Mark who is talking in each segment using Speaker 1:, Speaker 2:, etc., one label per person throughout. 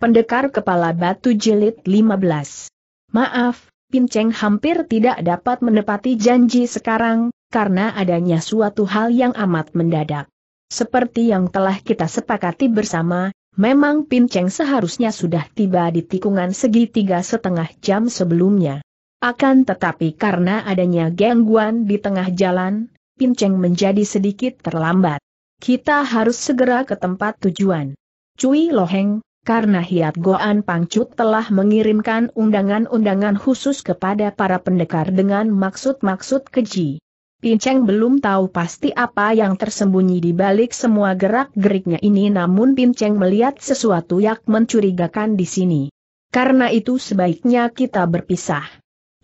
Speaker 1: Pendekar Kepala Batu Jilid 15. Maaf, Pinceng hampir tidak dapat menepati janji sekarang, karena adanya suatu hal yang amat mendadak. Seperti yang telah kita sepakati bersama, memang Pinceng seharusnya sudah tiba di tikungan segitiga setengah jam sebelumnya. Akan tetapi karena adanya gangguan di tengah jalan, Pinceng menjadi sedikit terlambat. Kita harus segera ke tempat tujuan. Cui Loheng, karena Hiat Goan Pangcut telah mengirimkan undangan-undangan khusus kepada para pendekar dengan maksud-maksud keji. Pinceng belum tahu pasti apa yang tersembunyi di balik semua gerak-geriknya ini namun Pinceng melihat sesuatu yang mencurigakan di sini. Karena itu sebaiknya kita berpisah.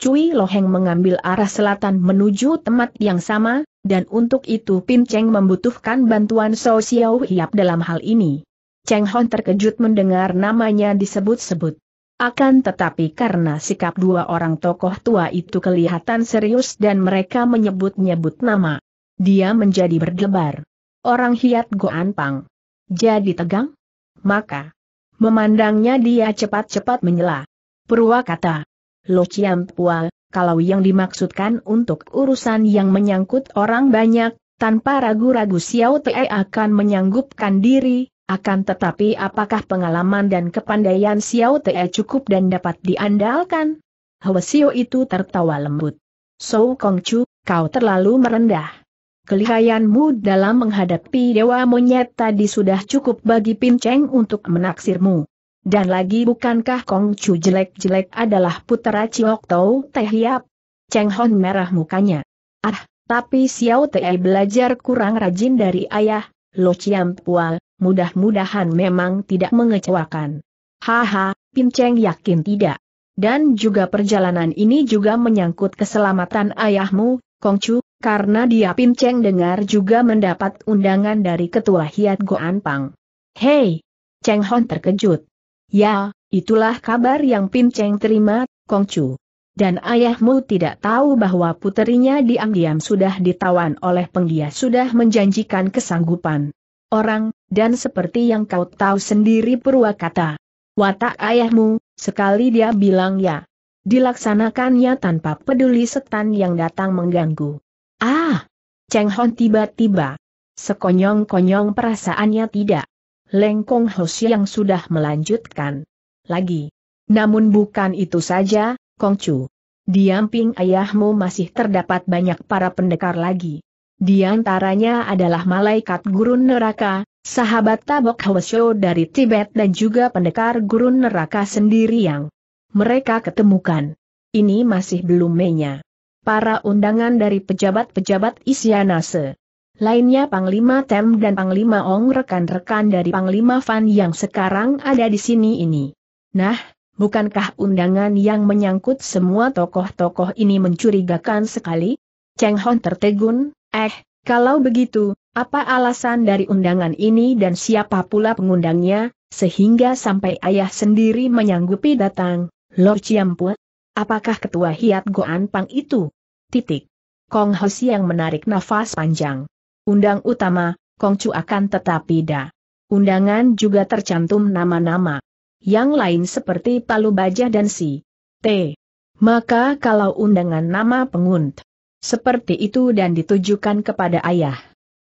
Speaker 1: Cui Loheng mengambil arah selatan menuju tempat yang sama, dan untuk itu Pinceng membutuhkan bantuan Sosial Hiap dalam hal ini. Cheng Hon terkejut mendengar namanya disebut-sebut. Akan tetapi karena sikap dua orang tokoh tua itu kelihatan serius dan mereka menyebut-nyebut nama. Dia menjadi berdebar. Orang hiat Goan Pang. Jadi tegang? Maka. Memandangnya dia cepat-cepat menyela. Perwa kata. Lo Chiam Pua, kalau yang dimaksudkan untuk urusan yang menyangkut orang banyak, tanpa ragu-ragu Xiao Te akan menyanggupkan diri, akan tetapi apakah pengalaman dan kepandaian Xiao Te cukup dan dapat diandalkan? Xiao itu tertawa lembut. So Kong Chu, kau terlalu merendah. Kelihayanmu dalam menghadapi dewa monyet tadi sudah cukup bagi Pin Cheng untuk menaksirmu. Dan lagi bukankah Kong Chu jelek-jelek adalah putera Ciok Tau Teh Hiap? Cheng Hon merah mukanya. Ah, tapi Xiao Te belajar kurang rajin dari ayah, Lo Chiam Pual, mudah-mudahan memang tidak mengecewakan. Haha, Pinceng yakin tidak. Dan juga perjalanan ini juga menyangkut keselamatan ayahmu, Kongcu, karena dia Pinceng dengar juga mendapat undangan dari Ketua Hiat Goan Pang. Hei! Cheng Hon terkejut. Ya, itulah kabar yang Pinceng terima, Kongcu. Dan ayahmu tidak tahu bahwa puterinya diam-diam sudah ditawan oleh penggiat sudah menjanjikan kesanggupan orang, dan seperti yang kau tahu sendiri Purwakata. Watak ayahmu, sekali dia bilang ya. Dilaksanakannya tanpa peduli setan yang datang mengganggu. Ah! Cheng Hon tiba-tiba. Sekonyong-konyong perasaannya tidak. Lengkong Hoshi yang sudah melanjutkan. Lagi. Namun bukan itu saja, Kongcu. Di ayahmu masih terdapat banyak para pendekar lagi. Di antaranya adalah malaikat gurun neraka, sahabat Tabok Hwasyo dari Tibet dan juga pendekar gurun neraka sendiri yang mereka ketemukan. Ini masih belum menya. Para undangan dari pejabat-pejabat Isyanase. Lainnya Panglima Tem dan Panglima Ong rekan-rekan dari Panglima Fan yang sekarang ada di sini ini. Nah, bukankah undangan yang menyangkut semua tokoh-tokoh ini mencurigakan sekali? Cheng Hon tertegun, Eh, kalau begitu, apa alasan dari undangan ini dan siapa pula pengundangnya, sehingga sampai ayah sendiri menyanggupi datang, Lord Ciampu? Apakah ketua Hiat Goan Pang itu? Titik. Kong Hosi yang menarik nafas panjang. Undang utama, Kong Chu akan tetapi da. Undangan juga tercantum nama-nama. Yang lain seperti Palu Baja dan Si. T. Maka kalau undangan nama pengunt, seperti itu dan ditujukan kepada ayah.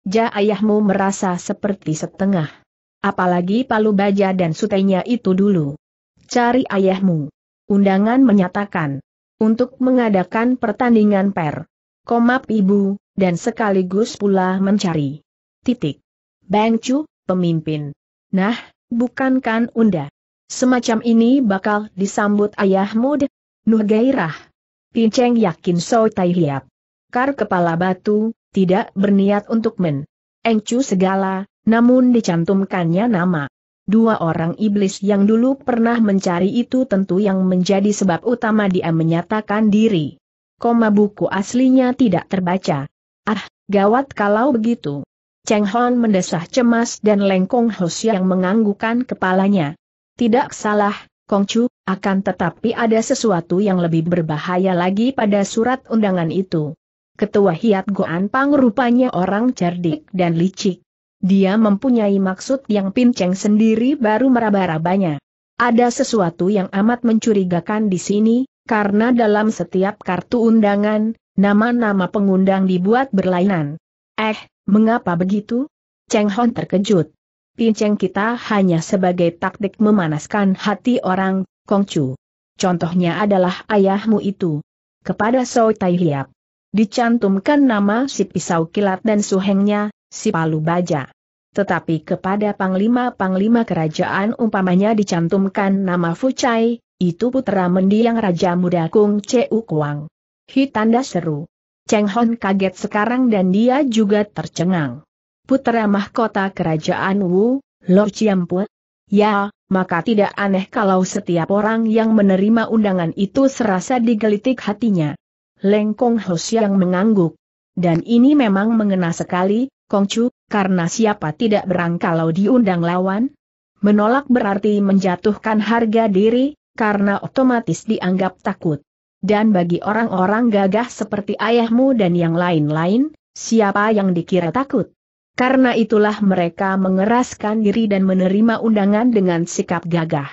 Speaker 1: Ja ayahmu merasa seperti setengah. Apalagi palu baja dan sutenya itu dulu. Cari ayahmu. Undangan menyatakan. Untuk mengadakan pertandingan per. Komap ibu, dan sekaligus pula mencari. Titik. Bangcu, pemimpin. Nah, bukankan unda. Semacam ini bakal disambut ayahmu Nuh gairah. Pinceng yakin So Tai Hiap. Kar kepala batu, tidak berniat untuk men. Engcu segala, namun dicantumkannya nama. Dua orang iblis yang dulu pernah mencari itu tentu yang menjadi sebab utama dia menyatakan diri. Koma buku aslinya tidak terbaca. Ah, gawat kalau begitu. Cheng Hon mendesah cemas dan Lengkong Hos yang menganggukkan kepalanya. Tidak salah, Kong Chu, akan tetapi ada sesuatu yang lebih berbahaya lagi pada surat undangan itu. Ketua Hiat Goan Pang rupanya orang cerdik dan licik. Dia mempunyai maksud yang pinceng sendiri baru meraba-rabanya. Ada sesuatu yang amat mencurigakan di sini, karena dalam setiap kartu undangan, nama-nama pengundang dibuat berlainan. Eh, mengapa begitu? Cheng Hon terkejut. Pinceng kita hanya sebagai taktik memanaskan hati orang, Kongcu. Contohnya adalah ayahmu itu. Kepada So Tai Hiap dicantumkan nama si pisau kilat dan suhengnya, si palu baja. Tetapi kepada panglima-panglima kerajaan umpamanya dicantumkan nama Fucai, itu putra mendiang Raja Muda Kung Cu Kuang. Hi tanda seru. Cheng Hon kaget sekarang dan dia juga tercengang. Putra mahkota kerajaan Wu, Lo Ya, maka tidak aneh kalau setiap orang yang menerima undangan itu serasa digelitik hatinya. Lengkong Kong Hos yang mengangguk. Dan ini memang mengena sekali, Kongcu, karena siapa tidak berang kalau diundang lawan? Menolak berarti menjatuhkan harga diri, karena otomatis dianggap takut. Dan bagi orang-orang gagah seperti ayahmu dan yang lain-lain, siapa yang dikira takut? Karena itulah mereka mengeraskan diri dan menerima undangan dengan sikap gagah.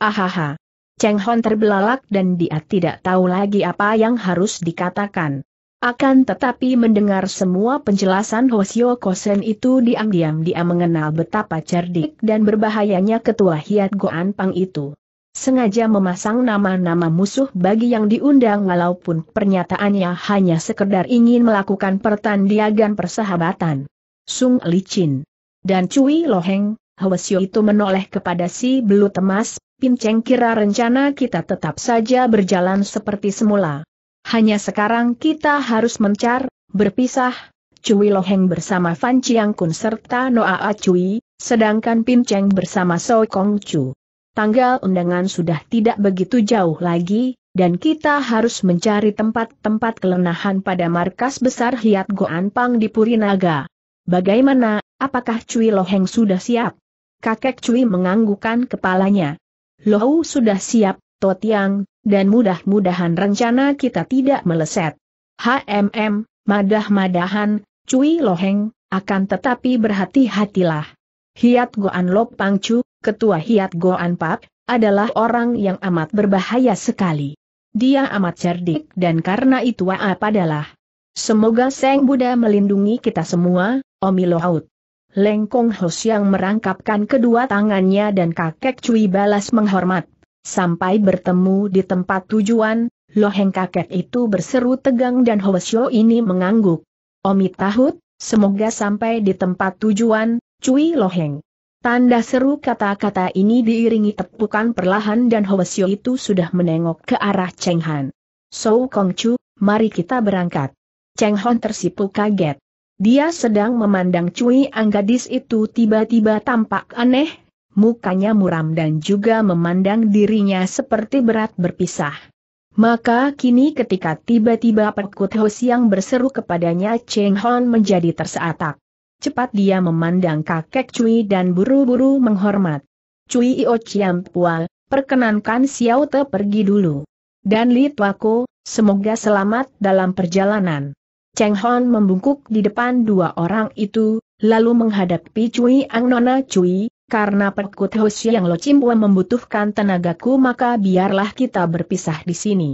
Speaker 1: Ahaha. Cheng Hon terbelalak dan dia tidak tahu lagi apa yang harus dikatakan. Akan tetapi mendengar semua penjelasan Hosio Kosen itu diam-diam dia mengenal betapa cerdik dan berbahayanya ketua Hiat Goan Pang itu. Sengaja memasang nama-nama musuh bagi yang diundang walaupun pernyataannya hanya sekedar ingin melakukan pertandingan persahabatan. Sung Licin dan Cui Loheng, Hwasyo itu menoleh kepada si belut Temas, Pinceng kira rencana kita tetap saja berjalan seperti semula. Hanya sekarang kita harus mencar, berpisah, Cui Loheng bersama Fan Chiang Kun serta Noa A Cui, sedangkan Pinceng bersama So Kong Chu. Tanggal undangan sudah tidak begitu jauh lagi, dan kita harus mencari tempat-tempat kelenahan pada markas besar Hiat Goan Pang di Purinaga. Bagaimana, apakah Cui Loheng sudah siap? Kakek Cui menganggukan kepalanya. Lohu sudah siap, Totiang, dan mudah-mudahan rencana kita tidak meleset. HMM, madah-madahan, cuy Loheng, akan tetapi berhati-hatilah. Hiat Goan Lop Pangcu, ketua Hiat Goan Pak, adalah orang yang amat berbahaya sekali. Dia amat cerdik dan karena itu apa adalah. Semoga Seng Buddha melindungi kita semua, Omi Lohaut. Lengkong Hos yang merangkapkan kedua tangannya dan kakek Cui balas menghormat. Sampai bertemu di tempat tujuan, loheng kakek itu berseru tegang dan Hosyo ini mengangguk. Omi tahut, semoga sampai di tempat tujuan, Cui loheng. Tanda seru kata-kata ini diiringi tepukan perlahan dan Hwasyo itu sudah menengok ke arah Cheng Han. So Kong Chu, mari kita berangkat. Cheng Han tersipu kaget. Dia sedang memandang Cui anggadis itu tiba-tiba tampak aneh, mukanya muram dan juga memandang dirinya seperti berat berpisah. Maka kini ketika tiba-tiba Perkut Ho Siang berseru kepadanya Cheng Hon menjadi terseatak. Cepat dia memandang kakek Cui dan buru-buru menghormat. Cui Io Chiam Pua, perkenankan Xiao Te pergi dulu. Dan Li Tuako, semoga selamat dalam perjalanan. Cheng Hon membungkuk di depan dua orang itu, lalu menghadapi Cui Ang Nona Cui, karena perkut Ho yang Lo Chimpua membutuhkan tenagaku maka biarlah kita berpisah di sini.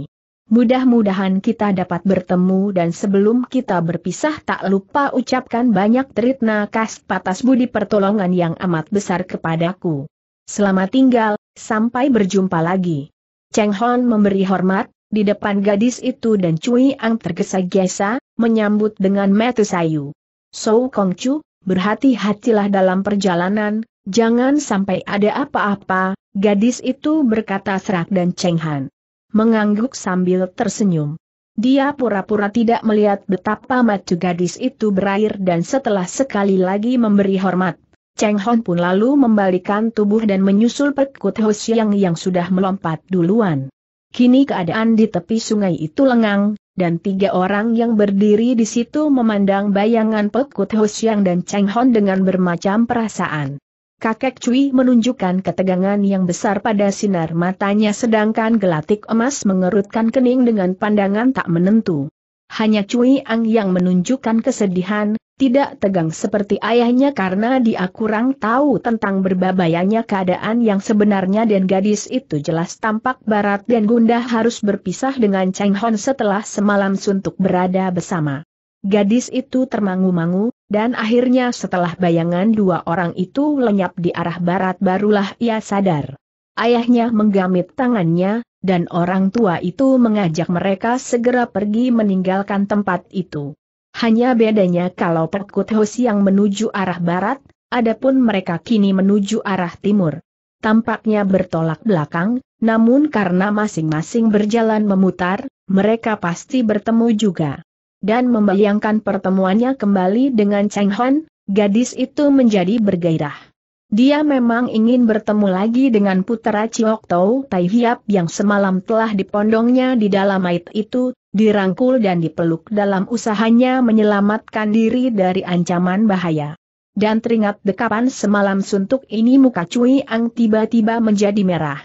Speaker 1: Mudah-mudahan kita dapat bertemu dan sebelum kita berpisah tak lupa ucapkan banyak teritna kas patas budi pertolongan yang amat besar kepadaku. Selamat tinggal, sampai berjumpa lagi. Cheng Hon memberi hormat, di depan gadis itu dan Cui Ang tergesa-gesa, menyambut dengan metu sayu. So Kong Chu, berhati-hatilah dalam perjalanan, jangan sampai ada apa-apa, gadis itu berkata serak dan cenghan. Mengangguk sambil tersenyum. Dia pura-pura tidak melihat betapa mata gadis itu berair dan setelah sekali lagi memberi hormat. Cheng Hon pun lalu membalikan tubuh dan menyusul perkut Ho Xiang yang sudah melompat duluan. Kini keadaan di tepi sungai itu lengang, dan tiga orang yang berdiri di situ memandang bayangan pekut Kut dan Cheng Hon dengan bermacam perasaan. Kakek Cui menunjukkan ketegangan yang besar pada sinar matanya sedangkan gelatik emas mengerutkan kening dengan pandangan tak menentu. Hanya Cui Ang yang menunjukkan kesedihan, tidak tegang seperti ayahnya karena dia kurang tahu tentang berbabayanya keadaan yang sebenarnya dan gadis itu jelas tampak Barat dan Gundah harus berpisah dengan Cheng Hon setelah semalam suntuk berada bersama. Gadis itu termangu-mangu, dan akhirnya setelah bayangan dua orang itu lenyap di arah barat barulah ia sadar. Ayahnya menggamit tangannya, dan orang tua itu mengajak mereka segera pergi meninggalkan tempat itu. Hanya bedanya kalau Perkut Ho yang menuju arah barat, adapun mereka kini menuju arah timur. Tampaknya bertolak belakang, namun karena masing-masing berjalan memutar, mereka pasti bertemu juga. Dan membayangkan pertemuannya kembali dengan Cheng Han, gadis itu menjadi bergairah. Dia memang ingin bertemu lagi dengan putera Chiok Tau Tai Hiap yang semalam telah dipondongnya di dalam ait itu, dirangkul dan dipeluk dalam usahanya menyelamatkan diri dari ancaman bahaya. Dan teringat dekapan semalam suntuk ini muka Cui Ang tiba-tiba menjadi merah.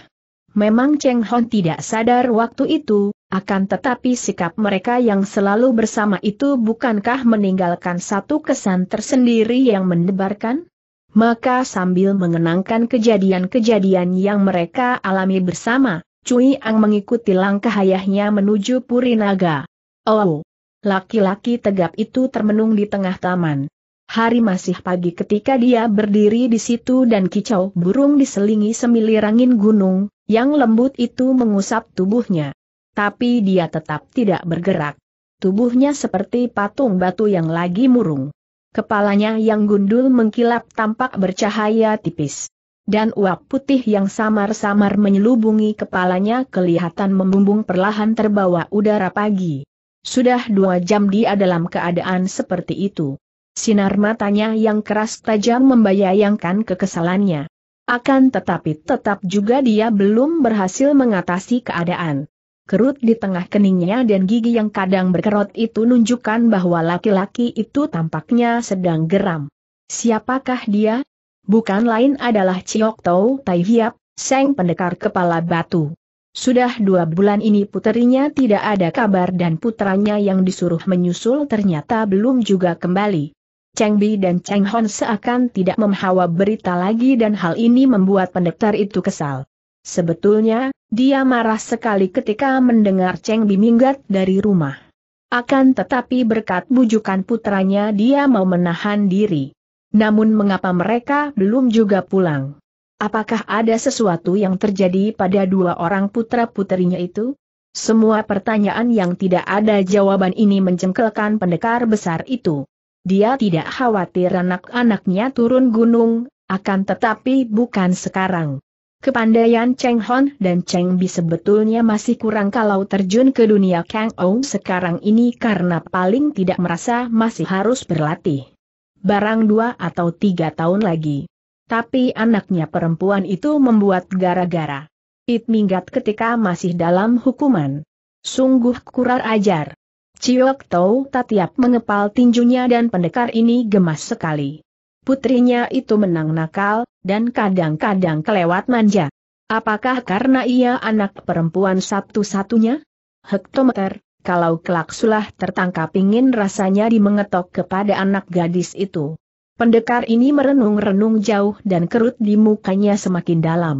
Speaker 1: Memang Cheng Hon tidak sadar waktu itu, akan tetapi sikap mereka yang selalu bersama itu bukankah meninggalkan satu kesan tersendiri yang mendebarkan? Maka sambil mengenangkan kejadian-kejadian yang mereka alami bersama, Cui Ang mengikuti langkah ayahnya menuju Purinaga. Oh, laki-laki tegap itu termenung di tengah taman. Hari masih pagi ketika dia berdiri di situ dan kicau burung diselingi semilir angin gunung, yang lembut itu mengusap tubuhnya. Tapi dia tetap tidak bergerak. Tubuhnya seperti patung batu yang lagi murung. Kepalanya yang gundul mengkilap tampak bercahaya tipis dan uap putih yang samar-samar menyelubungi kepalanya kelihatan membumbung perlahan terbawa udara pagi. Sudah dua jam dia dalam keadaan seperti itu. Sinar matanya yang keras tajam membayangkan kekesalannya. Akan tetapi tetap juga dia belum berhasil mengatasi keadaan. Kerut di tengah keningnya dan gigi yang kadang berkerut itu nunjukkan bahwa laki-laki itu tampaknya sedang geram. Siapakah dia? bukan lain adalah Ciok Tau Tai Hiap, Seng Pendekar Kepala Batu. Sudah dua bulan ini puterinya tidak ada kabar dan putranya yang disuruh menyusul ternyata belum juga kembali. Cheng Bi dan Cheng Hon seakan tidak memhawa berita lagi dan hal ini membuat pendekar itu kesal. Sebetulnya, dia marah sekali ketika mendengar Cheng Bi minggat dari rumah. Akan tetapi berkat bujukan putranya dia mau menahan diri. Namun mengapa mereka belum juga pulang? Apakah ada sesuatu yang terjadi pada dua orang putra putrinya itu? Semua pertanyaan yang tidak ada jawaban ini mencengkelkan pendekar besar itu. Dia tidak khawatir anak-anaknya turun gunung, akan tetapi bukan sekarang. Kepandaian Cheng Hon dan Cheng Bi sebetulnya masih kurang kalau terjun ke dunia Kang Ou sekarang ini karena paling tidak merasa masih harus berlatih barang dua atau tiga tahun lagi. Tapi anaknya perempuan itu membuat gara-gara. It minggat ketika masih dalam hukuman. Sungguh kurang ajar. Ciok Tau Tatiap mengepal tinjunya dan pendekar ini gemas sekali. Putrinya itu menang nakal, dan kadang-kadang kelewat manja. Apakah karena ia anak perempuan satu-satunya? Hektometer, kalau kelak sulah tertangkap ingin rasanya dimengetok kepada anak gadis itu. Pendekar ini merenung-renung jauh dan kerut di mukanya semakin dalam.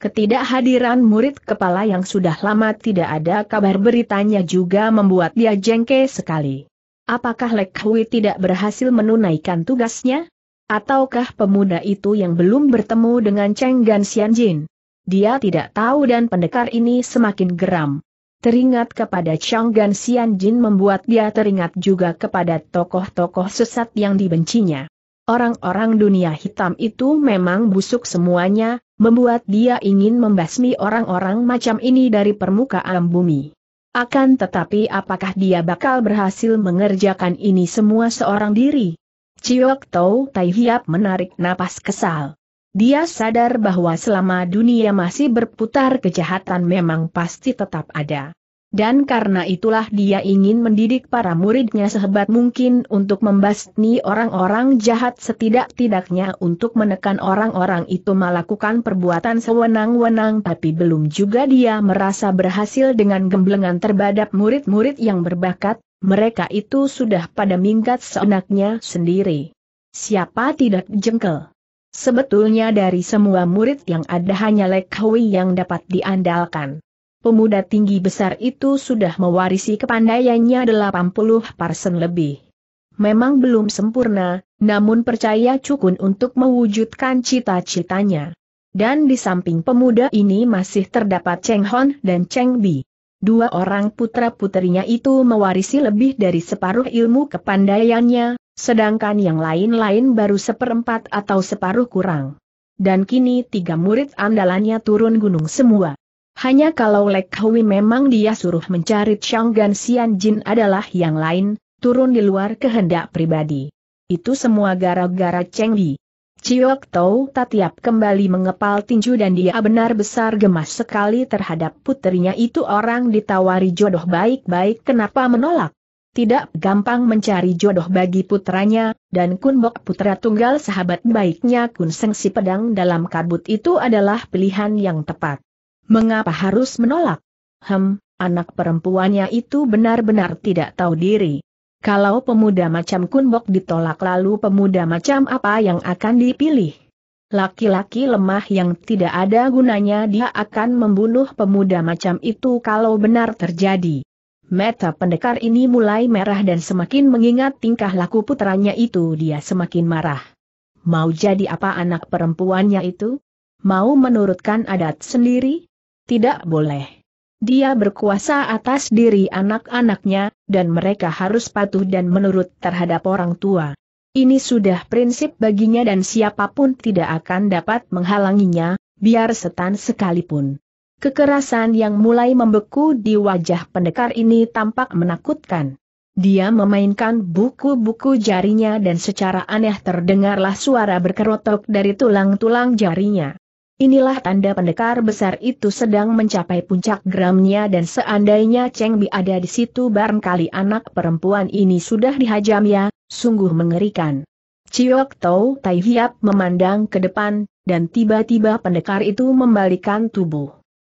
Speaker 1: Ketidakhadiran murid kepala yang sudah lama tidak ada kabar beritanya juga membuat dia jengke sekali. Apakah Lek Hui tidak berhasil menunaikan tugasnya? Ataukah pemuda itu yang belum bertemu dengan Cheng Gan Xianjin? Dia tidak tahu dan pendekar ini semakin geram. Teringat kepada Chang Gan Xian Jin membuat dia teringat juga kepada tokoh-tokoh sesat yang dibencinya. Orang-orang dunia hitam itu memang busuk semuanya, membuat dia ingin membasmi orang-orang macam ini dari permukaan bumi. Akan tetapi apakah dia bakal berhasil mengerjakan ini semua seorang diri? Ciok Tau Tai Hiap menarik napas kesal. Dia sadar bahwa selama dunia masih berputar kejahatan memang pasti tetap ada. Dan karena itulah dia ingin mendidik para muridnya sehebat mungkin untuk membasmi orang-orang jahat setidak-tidaknya untuk menekan orang-orang itu melakukan perbuatan sewenang-wenang tapi belum juga dia merasa berhasil dengan gemblengan terhadap murid-murid yang berbakat, mereka itu sudah pada minggat seenaknya sendiri. Siapa tidak jengkel? Sebetulnya dari semua murid yang ada hanya Lek yang dapat diandalkan. Pemuda tinggi besar itu sudah mewarisi kepandaiannya 80 persen lebih. Memang belum sempurna, namun percaya cukup untuk mewujudkan cita-citanya. Dan di samping pemuda ini masih terdapat Cheng Hon dan Cheng Bi. Dua orang putra-putrinya itu mewarisi lebih dari separuh ilmu kepandaiannya, Sedangkan yang lain-lain baru seperempat atau separuh kurang. Dan kini tiga murid andalannya turun gunung semua. Hanya kalau Lek Hui memang dia suruh mencari Changgan Sian Jin adalah yang lain, turun di luar kehendak pribadi. Itu semua gara-gara Cheng Li. Ciok Tau Tatiap kembali mengepal tinju dan dia benar besar gemas sekali terhadap putrinya itu orang ditawari jodoh baik-baik kenapa menolak tidak gampang mencari jodoh bagi putranya, dan Kunbok putra tunggal sahabat baiknya Kun Seng si pedang dalam kabut itu adalah pilihan yang tepat. Mengapa harus menolak? Hem, anak perempuannya itu benar-benar tidak tahu diri. Kalau pemuda macam Kunbok ditolak lalu pemuda macam apa yang akan dipilih? Laki-laki lemah yang tidak ada gunanya dia akan membunuh pemuda macam itu kalau benar terjadi. Meta pendekar ini mulai merah dan semakin mengingat tingkah laku putranya itu dia semakin marah. Mau jadi apa anak perempuannya itu? Mau menurutkan adat sendiri? Tidak boleh. Dia berkuasa atas diri anak-anaknya, dan mereka harus patuh dan menurut terhadap orang tua. Ini sudah prinsip baginya dan siapapun tidak akan dapat menghalanginya, biar setan sekalipun. Kekerasan yang mulai membeku di wajah pendekar ini tampak menakutkan. Dia memainkan buku-buku jarinya dan secara aneh terdengarlah suara berkerotok dari tulang-tulang jarinya. Inilah tanda pendekar besar itu sedang mencapai puncak geramnya dan seandainya Cheng Bi ada di situ barangkali anak perempuan ini sudah dihajam ya, sungguh mengerikan. Ciok Tau Tai Hiap memandang ke depan, dan tiba-tiba pendekar itu membalikan tubuh.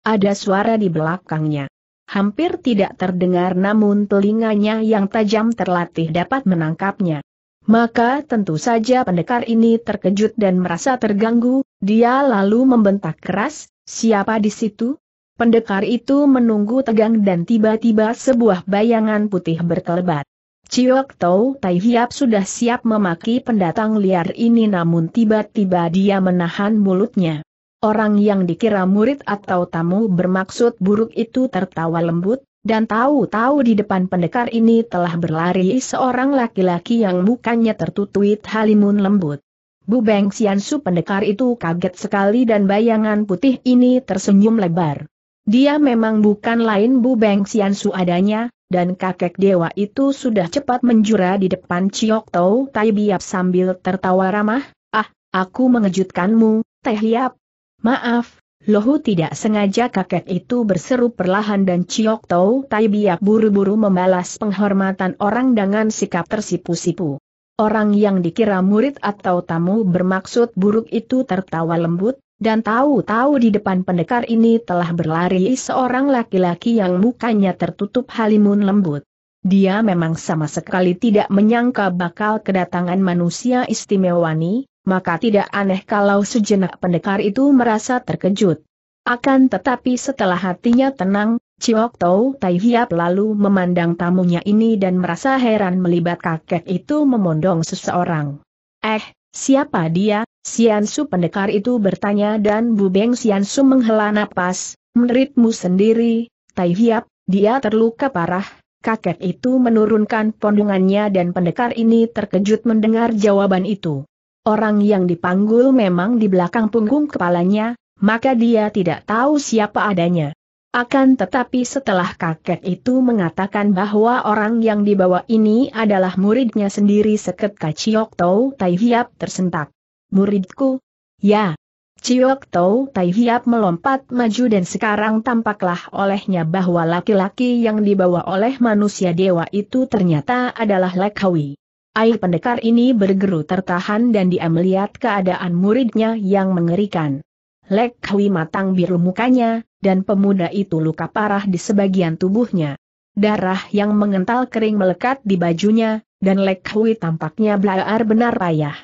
Speaker 1: Ada suara di belakangnya. Hampir tidak terdengar namun telinganya yang tajam terlatih dapat menangkapnya. Maka tentu saja pendekar ini terkejut dan merasa terganggu, dia lalu membentak keras, siapa di situ? Pendekar itu menunggu tegang dan tiba-tiba sebuah bayangan putih berkelebat. Ciok Tau Tai Hiap sudah siap memaki pendatang liar ini namun tiba-tiba dia menahan mulutnya. Orang yang dikira murid atau tamu bermaksud buruk itu tertawa lembut, dan tahu-tahu di depan pendekar ini telah berlari seorang laki-laki yang mukanya tertutuit halimun lembut. Bu Beng Xiansu pendekar itu kaget sekali dan bayangan putih ini tersenyum lebar. Dia memang bukan lain Bu Beng Xiansu adanya, dan kakek dewa itu sudah cepat menjura di depan Ciok Tau Tai Biap sambil tertawa ramah, ah, aku mengejutkanmu, Teh Hiap, Maaf, Lohu tidak sengaja kakek itu berseru perlahan dan Ciok Tau Tai Biak buru-buru membalas penghormatan orang dengan sikap tersipu-sipu. Orang yang dikira murid atau tamu bermaksud buruk itu tertawa lembut, dan tahu-tahu di depan pendekar ini telah berlari seorang laki-laki yang mukanya tertutup halimun lembut. Dia memang sama sekali tidak menyangka bakal kedatangan manusia istimewa ini, maka tidak aneh kalau sejenak pendekar itu merasa terkejut. Akan tetapi setelah hatinya tenang, Ciok Tau Tai Hiap lalu memandang tamunya ini dan merasa heran melibat kakek itu memondong seseorang. Eh, siapa dia? Siansu pendekar itu bertanya dan bu Bubeng Siansu menghela napas, menurutmu sendiri, Tai Hiap, dia terluka parah, kakek itu menurunkan pondungannya dan pendekar ini terkejut mendengar jawaban itu orang yang dipanggul memang di belakang punggung kepalanya, maka dia tidak tahu siapa adanya. Akan tetapi setelah kakek itu mengatakan bahwa orang yang dibawa ini adalah muridnya sendiri seket Kaciok Tau Tai Hiap tersentak. Muridku? Ya. Ciok Tau Tai Hiap melompat maju dan sekarang tampaklah olehnya bahwa laki-laki yang dibawa oleh manusia dewa itu ternyata adalah Lekawi. Air pendekar ini bergeru tertahan dan dia melihat keadaan muridnya yang mengerikan. Lek Hui matang biru mukanya, dan pemuda itu luka parah di sebagian tubuhnya. Darah yang mengental kering melekat di bajunya, dan Lek Hui tampaknya belaar benar payah.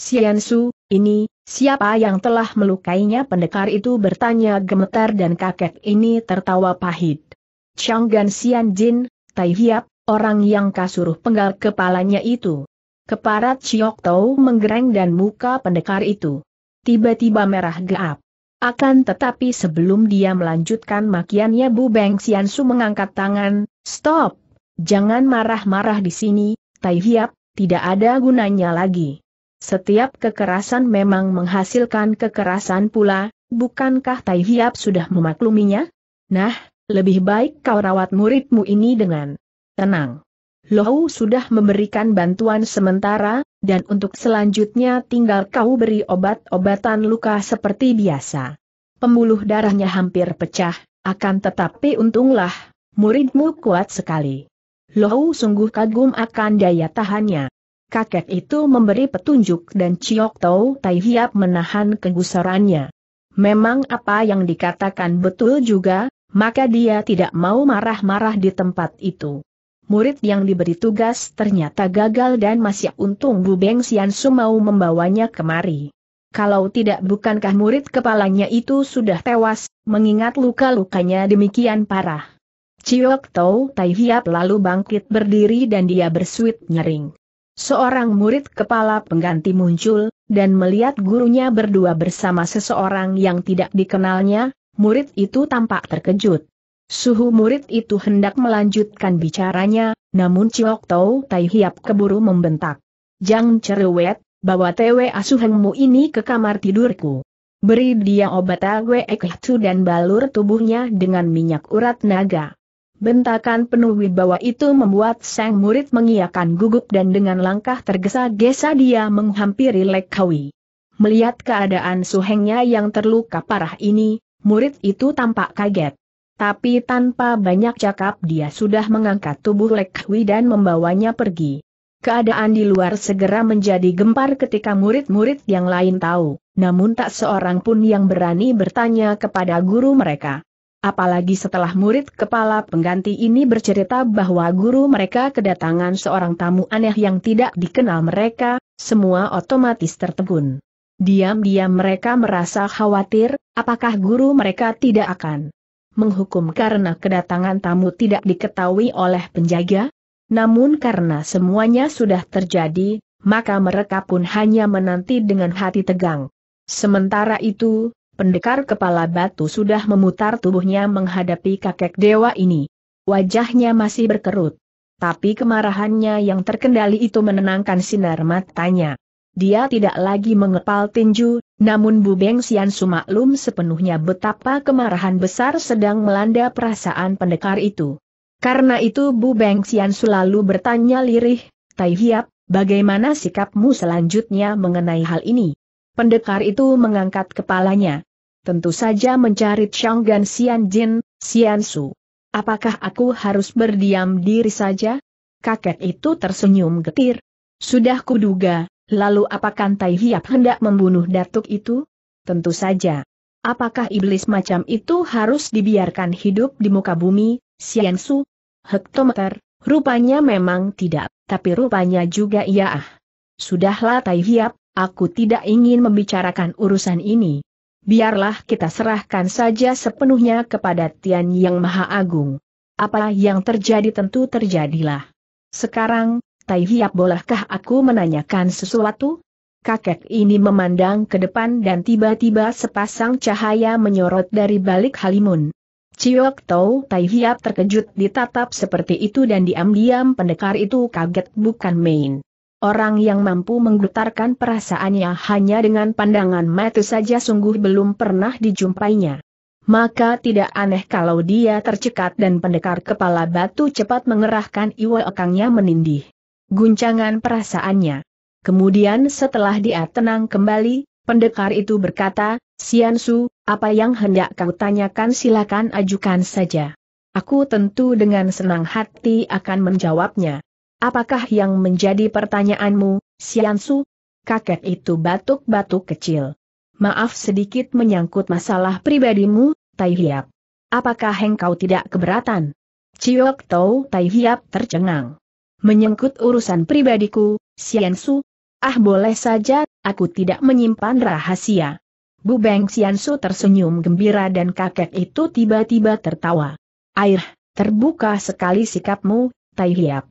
Speaker 1: Su, ini, siapa yang telah melukainya pendekar itu bertanya gemetar dan kakek ini tertawa pahit. Chang Gan Sian Jin, Tai Hiap, orang yang kasuruh penggal kepalanya itu. Keparat Chiok Tau menggereng dan muka pendekar itu tiba-tiba merah gelap. Akan tetapi sebelum dia melanjutkan makiannya Bu Beng Sian Su mengangkat tangan, stop, jangan marah-marah di sini, Tai Hiap, tidak ada gunanya lagi. Setiap kekerasan memang menghasilkan kekerasan pula, bukankah Tai Hiap sudah memakluminya? Nah, lebih baik kau rawat muridmu ini dengan Tenang. Lohu sudah memberikan bantuan sementara, dan untuk selanjutnya tinggal kau beri obat-obatan luka seperti biasa. Pembuluh darahnya hampir pecah, akan tetapi untunglah, muridmu kuat sekali. Lohu sungguh kagum akan daya tahannya. Kakek itu memberi petunjuk dan Ciok Tau Tai Hiap menahan kegusarannya. Memang apa yang dikatakan betul juga, maka dia tidak mau marah-marah di tempat itu murid yang diberi tugas ternyata gagal dan masih untung Bu Beng Su mau membawanya kemari. Kalau tidak bukankah murid kepalanya itu sudah tewas, mengingat luka-lukanya demikian parah. Ciok Tau Tai Hiap lalu bangkit berdiri dan dia bersuit nyering. Seorang murid kepala pengganti muncul, dan melihat gurunya berdua bersama seseorang yang tidak dikenalnya, murid itu tampak terkejut. Suhu murid itu hendak melanjutkan bicaranya, namun Ciok Tau Tai Hiap keburu membentak. Jang cerewet, bawa Tewe asuhengmu ini ke kamar tidurku. Beri dia obat Awe Ekhitu dan balur tubuhnya dengan minyak urat naga. Bentakan penuh wibawa itu membuat sang murid mengiakan gugup dan dengan langkah tergesa-gesa dia menghampiri Lekawi. Melihat keadaan suhengnya yang terluka parah ini, murid itu tampak kaget. Tapi tanpa banyak cakap dia sudah mengangkat tubuh Lek Hui dan membawanya pergi. Keadaan di luar segera menjadi gempar ketika murid-murid yang lain tahu, namun tak seorang pun yang berani bertanya kepada guru mereka. Apalagi setelah murid kepala pengganti ini bercerita bahwa guru mereka kedatangan seorang tamu aneh yang tidak dikenal mereka, semua otomatis tertegun. Diam-diam mereka merasa khawatir, apakah guru mereka tidak akan menghukum karena kedatangan tamu tidak diketahui oleh penjaga? Namun karena semuanya sudah terjadi, maka mereka pun hanya menanti dengan hati tegang. Sementara itu, pendekar kepala batu sudah memutar tubuhnya menghadapi kakek dewa ini. Wajahnya masih berkerut. Tapi kemarahannya yang terkendali itu menenangkan sinar matanya. Dia tidak lagi mengepal tinju, namun Bu Beng Sian sumaklum sepenuhnya betapa kemarahan besar sedang melanda perasaan pendekar itu. Karena itu Bu Beng Sian selalu bertanya lirih, Tai Hiap, bagaimana sikapmu selanjutnya mengenai hal ini? Pendekar itu mengangkat kepalanya. Tentu saja mencari Changgan Sian Jin, Sian Su. Apakah aku harus berdiam diri saja? Kakek itu tersenyum getir. Sudah kuduga, Lalu apakah Tai Hiap hendak membunuh datuk itu? Tentu saja. Apakah iblis macam itu harus dibiarkan hidup di muka bumi, Sian Su? Hektometer, rupanya memang tidak, tapi rupanya juga iya ah. Sudahlah Tai Hiap, aku tidak ingin membicarakan urusan ini. Biarlah kita serahkan saja sepenuhnya kepada Tian Yang Maha Agung. Apa yang terjadi tentu terjadilah. Sekarang, Tai Hiap bolehkah aku menanyakan sesuatu? Kakek ini memandang ke depan dan tiba-tiba sepasang cahaya menyorot dari balik halimun. Ciok Tau Tai Hiap terkejut ditatap seperti itu dan diam-diam pendekar itu kaget bukan main. Orang yang mampu menggetarkan perasaannya hanya dengan pandangan mata saja sungguh belum pernah dijumpainya. Maka tidak aneh kalau dia tercekat dan pendekar kepala batu cepat mengerahkan iwa ekangnya menindih guncangan perasaannya. Kemudian setelah dia tenang kembali, pendekar itu berkata, Su, apa yang hendak kau tanyakan silakan ajukan saja. Aku tentu dengan senang hati akan menjawabnya. Apakah yang menjadi pertanyaanmu, Su? Kakek itu batuk-batuk kecil. Maaf sedikit menyangkut masalah pribadimu, Tai Hiap. Apakah engkau tidak keberatan? Ciok Tau Tai Hiap tercengang menyangkut urusan pribadiku, Su. Ah boleh saja, aku tidak menyimpan rahasia. Bu Beng Su tersenyum gembira dan kakek itu tiba-tiba tertawa. Air, terbuka sekali sikapmu, Tai Hiap.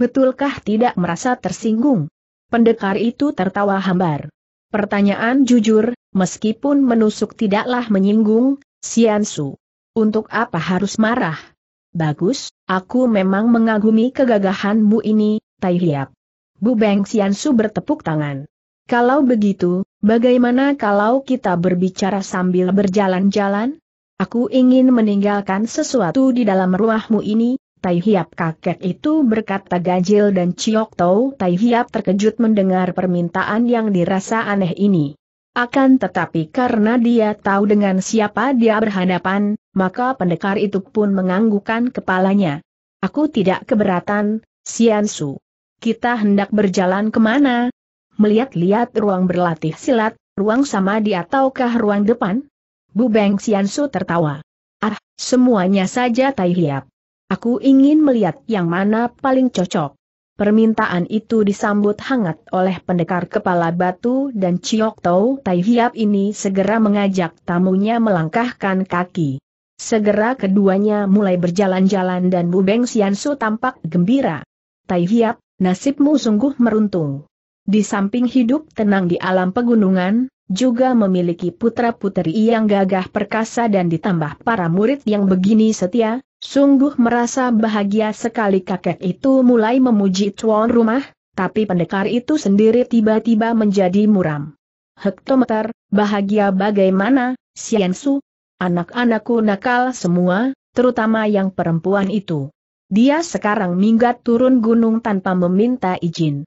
Speaker 1: Betulkah tidak merasa tersinggung? Pendekar itu tertawa hambar. Pertanyaan jujur, meskipun menusuk tidaklah menyinggung, Su. Untuk apa harus marah? Bagus, aku memang mengagumi kegagahanmu ini, Tai Hiap. Bu Beng Xiansu bertepuk tangan. Kalau begitu, bagaimana kalau kita berbicara sambil berjalan-jalan? Aku ingin meninggalkan sesuatu di dalam rumahmu ini, Tai Hiap kakek itu berkata ganjil dan Ciok Tau Tai Hiap terkejut mendengar permintaan yang dirasa aneh ini. Akan tetapi karena dia tahu dengan siapa dia berhadapan, maka pendekar itu pun menganggukkan kepalanya. Aku tidak keberatan, Siansu. Kita hendak berjalan kemana? Melihat-lihat ruang berlatih silat, ruang sama di ataukah ruang depan? Bu Beng Siansu tertawa. Ah, semuanya saja tai hiap. Aku ingin melihat yang mana paling cocok. Permintaan itu disambut hangat oleh pendekar kepala batu dan Ciok Tau Tai Hiap ini segera mengajak tamunya melangkahkan kaki. Segera keduanya mulai berjalan-jalan dan Bu Beng Siansu tampak gembira. Tai Hiap, nasibmu sungguh meruntung. Di samping hidup tenang di alam pegunungan, juga memiliki putra-putri yang gagah perkasa dan ditambah para murid yang begini setia, sungguh merasa bahagia sekali kakek itu mulai memuji tuan rumah, tapi pendekar itu sendiri tiba-tiba menjadi muram. Hektometer, bahagia bagaimana, Su? Anak-anakku nakal semua, terutama yang perempuan itu. Dia sekarang minggat turun gunung tanpa meminta izin.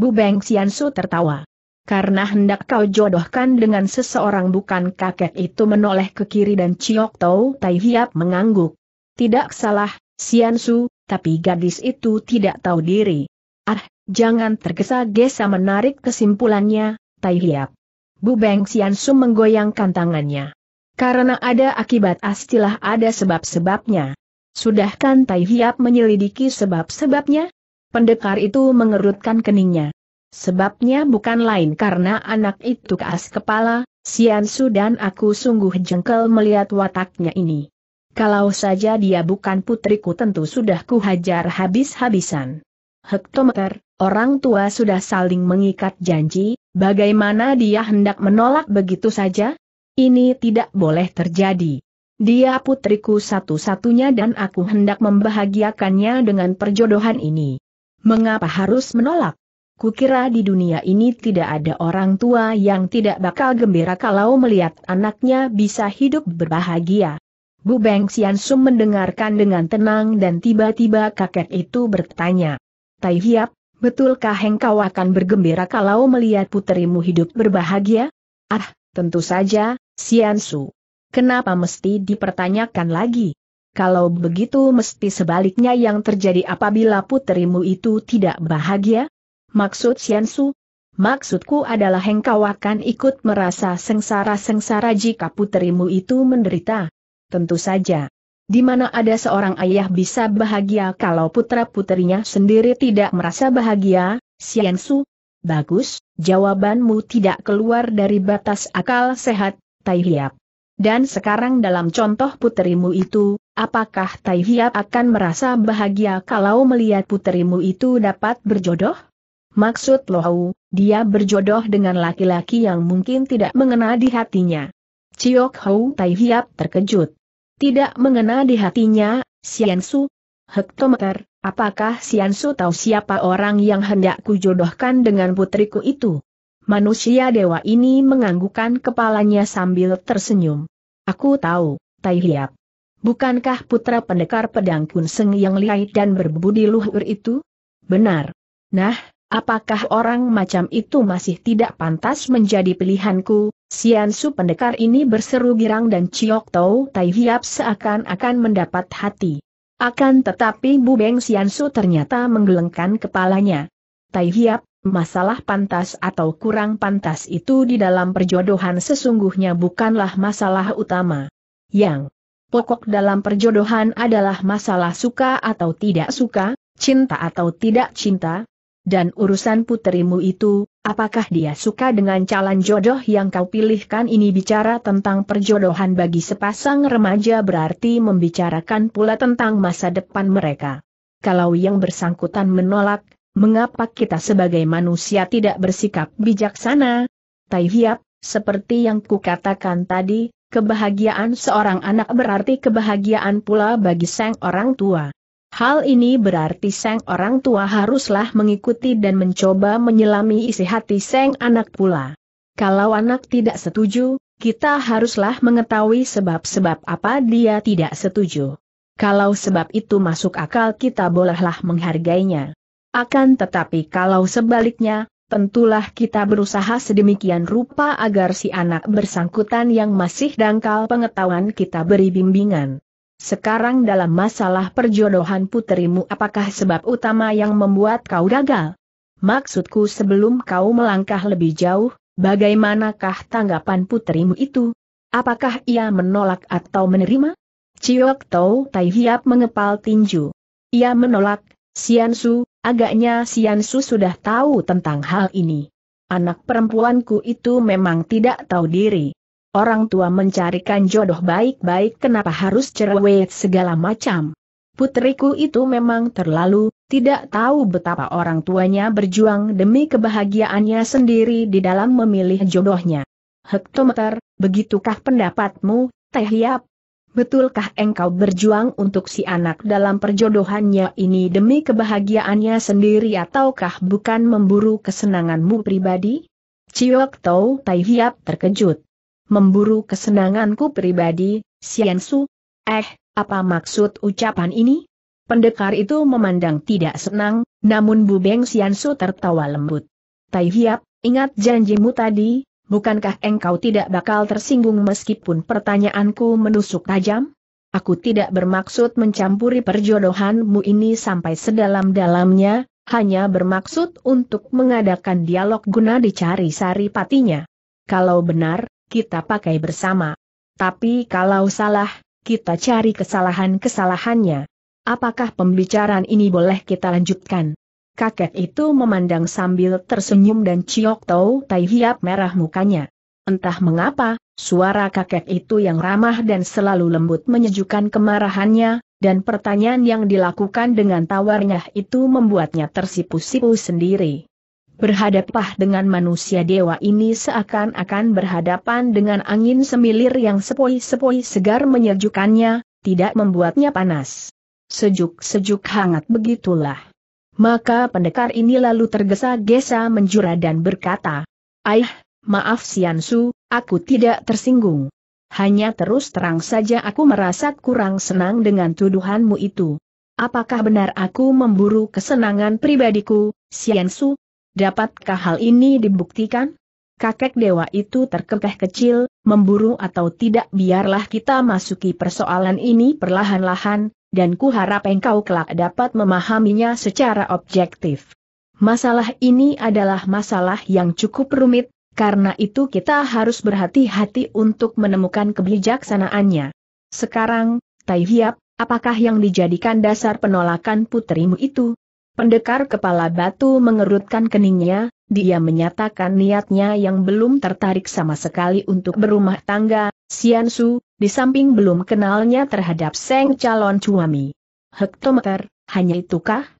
Speaker 1: Bu Beng Siansu tertawa karena hendak kau jodohkan dengan seseorang bukan kakek itu menoleh ke kiri dan Ciok Tau Tai Hiap mengangguk. Tidak salah, Sian Su, tapi gadis itu tidak tahu diri. Ah, jangan tergesa-gesa menarik kesimpulannya, Tai Hiap. Bu Beng Sian Su menggoyangkan tangannya. Karena ada akibat astilah ada sebab-sebabnya. Sudahkan Tai Hiap menyelidiki sebab-sebabnya? Pendekar itu mengerutkan keningnya. Sebabnya bukan lain karena anak itu keas kepala, Siansu dan aku sungguh jengkel melihat wataknya ini. Kalau saja dia bukan putriku tentu sudah kuhajar habis-habisan. Hektometer, orang tua sudah saling mengikat janji, bagaimana dia hendak menolak begitu saja? Ini tidak boleh terjadi. Dia putriku satu-satunya dan aku hendak membahagiakannya dengan perjodohan ini. Mengapa harus menolak? Kukira di dunia ini tidak ada orang tua yang tidak bakal gembira kalau melihat anaknya bisa hidup berbahagia. Bu Beng Sian Sum mendengarkan dengan tenang dan tiba-tiba kakek itu bertanya. Tai Hiap, betulkah engkau akan bergembira kalau melihat puterimu hidup berbahagia? Ah, tentu saja, Sian Su. Kenapa mesti dipertanyakan lagi? Kalau begitu mesti sebaliknya yang terjadi apabila puterimu itu tidak bahagia? Maksud Xiansu? Maksudku adalah engkau akan ikut merasa sengsara-sengsara jika puterimu itu menderita. Tentu saja. Di mana ada seorang ayah bisa bahagia kalau putra-putrinya sendiri tidak merasa bahagia, Xiansu? Bagus, jawabanmu tidak keluar dari batas akal sehat, Tai Dan sekarang dalam contoh puterimu itu, apakah Tai akan merasa bahagia kalau melihat puterimu itu dapat berjodoh? Maksud Lohau, dia berjodoh dengan laki-laki yang mungkin tidak mengena di hatinya. Ciok Hou Tai Hiap terkejut. Tidak mengena di hatinya, Sian Su. Hektometer, apakah Sian Su tahu siapa orang yang hendak kujodohkan dengan putriku itu? Manusia dewa ini menganggukkan kepalanya sambil tersenyum. Aku tahu, Tai Hiap. Bukankah putra pendekar pedang Kunseng yang lihai dan berbudi luhur itu? Benar. Nah, Apakah orang macam itu masih tidak pantas menjadi pilihanku? Sian Su pendekar ini berseru girang dan Ciok Tau Tai Hiap seakan-akan mendapat hati. Akan tetapi Bu Beng Sian Su ternyata menggelengkan kepalanya. Tai Hiap, masalah pantas atau kurang pantas itu di dalam perjodohan sesungguhnya bukanlah masalah utama. Yang pokok dalam perjodohan adalah masalah suka atau tidak suka, cinta atau tidak cinta, dan urusan puterimu itu, apakah dia suka dengan calon jodoh yang kau pilihkan ini bicara tentang perjodohan bagi sepasang remaja berarti membicarakan pula tentang masa depan mereka. Kalau yang bersangkutan menolak, mengapa kita sebagai manusia tidak bersikap bijaksana? Tai Hiap, seperti yang kukatakan tadi, kebahagiaan seorang anak berarti kebahagiaan pula bagi sang orang tua. Hal ini berarti sang orang tua haruslah mengikuti dan mencoba menyelami isi hati sang anak pula. Kalau anak tidak setuju, kita haruslah mengetahui sebab-sebab apa dia tidak setuju. Kalau sebab itu masuk akal kita bolehlah menghargainya. Akan tetapi kalau sebaliknya, tentulah kita berusaha sedemikian rupa agar si anak bersangkutan yang masih dangkal pengetahuan kita beri bimbingan. Sekarang dalam masalah perjodohan puterimu apakah sebab utama yang membuat kau gagal? Maksudku sebelum kau melangkah lebih jauh, bagaimanakah tanggapan puterimu itu? Apakah ia menolak atau menerima? Ciok Tau Tai Hiap mengepal tinju. Ia menolak, Sian Su, agaknya Sian Su sudah tahu tentang hal ini. Anak perempuanku itu memang tidak tahu diri. Orang tua mencarikan jodoh baik-baik kenapa harus cerewet segala macam. Putriku itu memang terlalu, tidak tahu betapa orang tuanya berjuang demi kebahagiaannya sendiri di dalam memilih jodohnya. Hektometer, begitukah pendapatmu, Teh Yap? Betulkah engkau berjuang untuk si anak dalam perjodohannya ini demi kebahagiaannya sendiri ataukah bukan memburu kesenanganmu pribadi? Ciok Tau Tai Hiap terkejut memburu kesenanganku pribadi, Su. Eh, apa maksud ucapan ini? Pendekar itu memandang tidak senang, namun Bu Beng Su tertawa lembut. Tai Hiap, ingat janjimu tadi, bukankah engkau tidak bakal tersinggung meskipun pertanyaanku menusuk tajam? Aku tidak bermaksud mencampuri perjodohanmu ini sampai sedalam-dalamnya, hanya bermaksud untuk mengadakan dialog guna dicari sari patinya. Kalau benar, kita pakai bersama. Tapi kalau salah, kita cari kesalahan-kesalahannya. Apakah pembicaraan ini boleh kita lanjutkan? Kakek itu memandang sambil tersenyum dan Ciok Tau Tai Hiap merah mukanya. Entah mengapa, suara kakek itu yang ramah dan selalu lembut menyejukkan kemarahannya, dan pertanyaan yang dilakukan dengan tawarnya itu membuatnya tersipu-sipu sendiri berhadapah dengan manusia dewa ini seakan-akan berhadapan dengan angin semilir yang sepoi-sepoi segar menyejukkannya, tidak membuatnya panas. Sejuk-sejuk hangat begitulah. Maka pendekar ini lalu tergesa-gesa menjura dan berkata, Aih, maaf Siansu, aku tidak tersinggung. Hanya terus terang saja aku merasa kurang senang dengan tuduhanmu itu. Apakah benar aku memburu kesenangan pribadiku, Siansu? Dapatkah hal ini dibuktikan? Kakek dewa itu terkekeh kecil, memburu atau tidak biarlah kita masuki persoalan ini perlahan-lahan, dan kuharap engkau kelak dapat memahaminya secara objektif. Masalah ini adalah masalah yang cukup rumit, karena itu kita harus berhati-hati untuk menemukan kebijaksanaannya. Sekarang, Tai Hiap, apakah yang dijadikan dasar penolakan putrimu itu? Pendekar kepala batu mengerutkan keningnya, dia menyatakan niatnya yang belum tertarik sama sekali untuk berumah tangga, Sian Su, di samping belum kenalnya terhadap Seng calon suami. Hektometer, hanya itukah?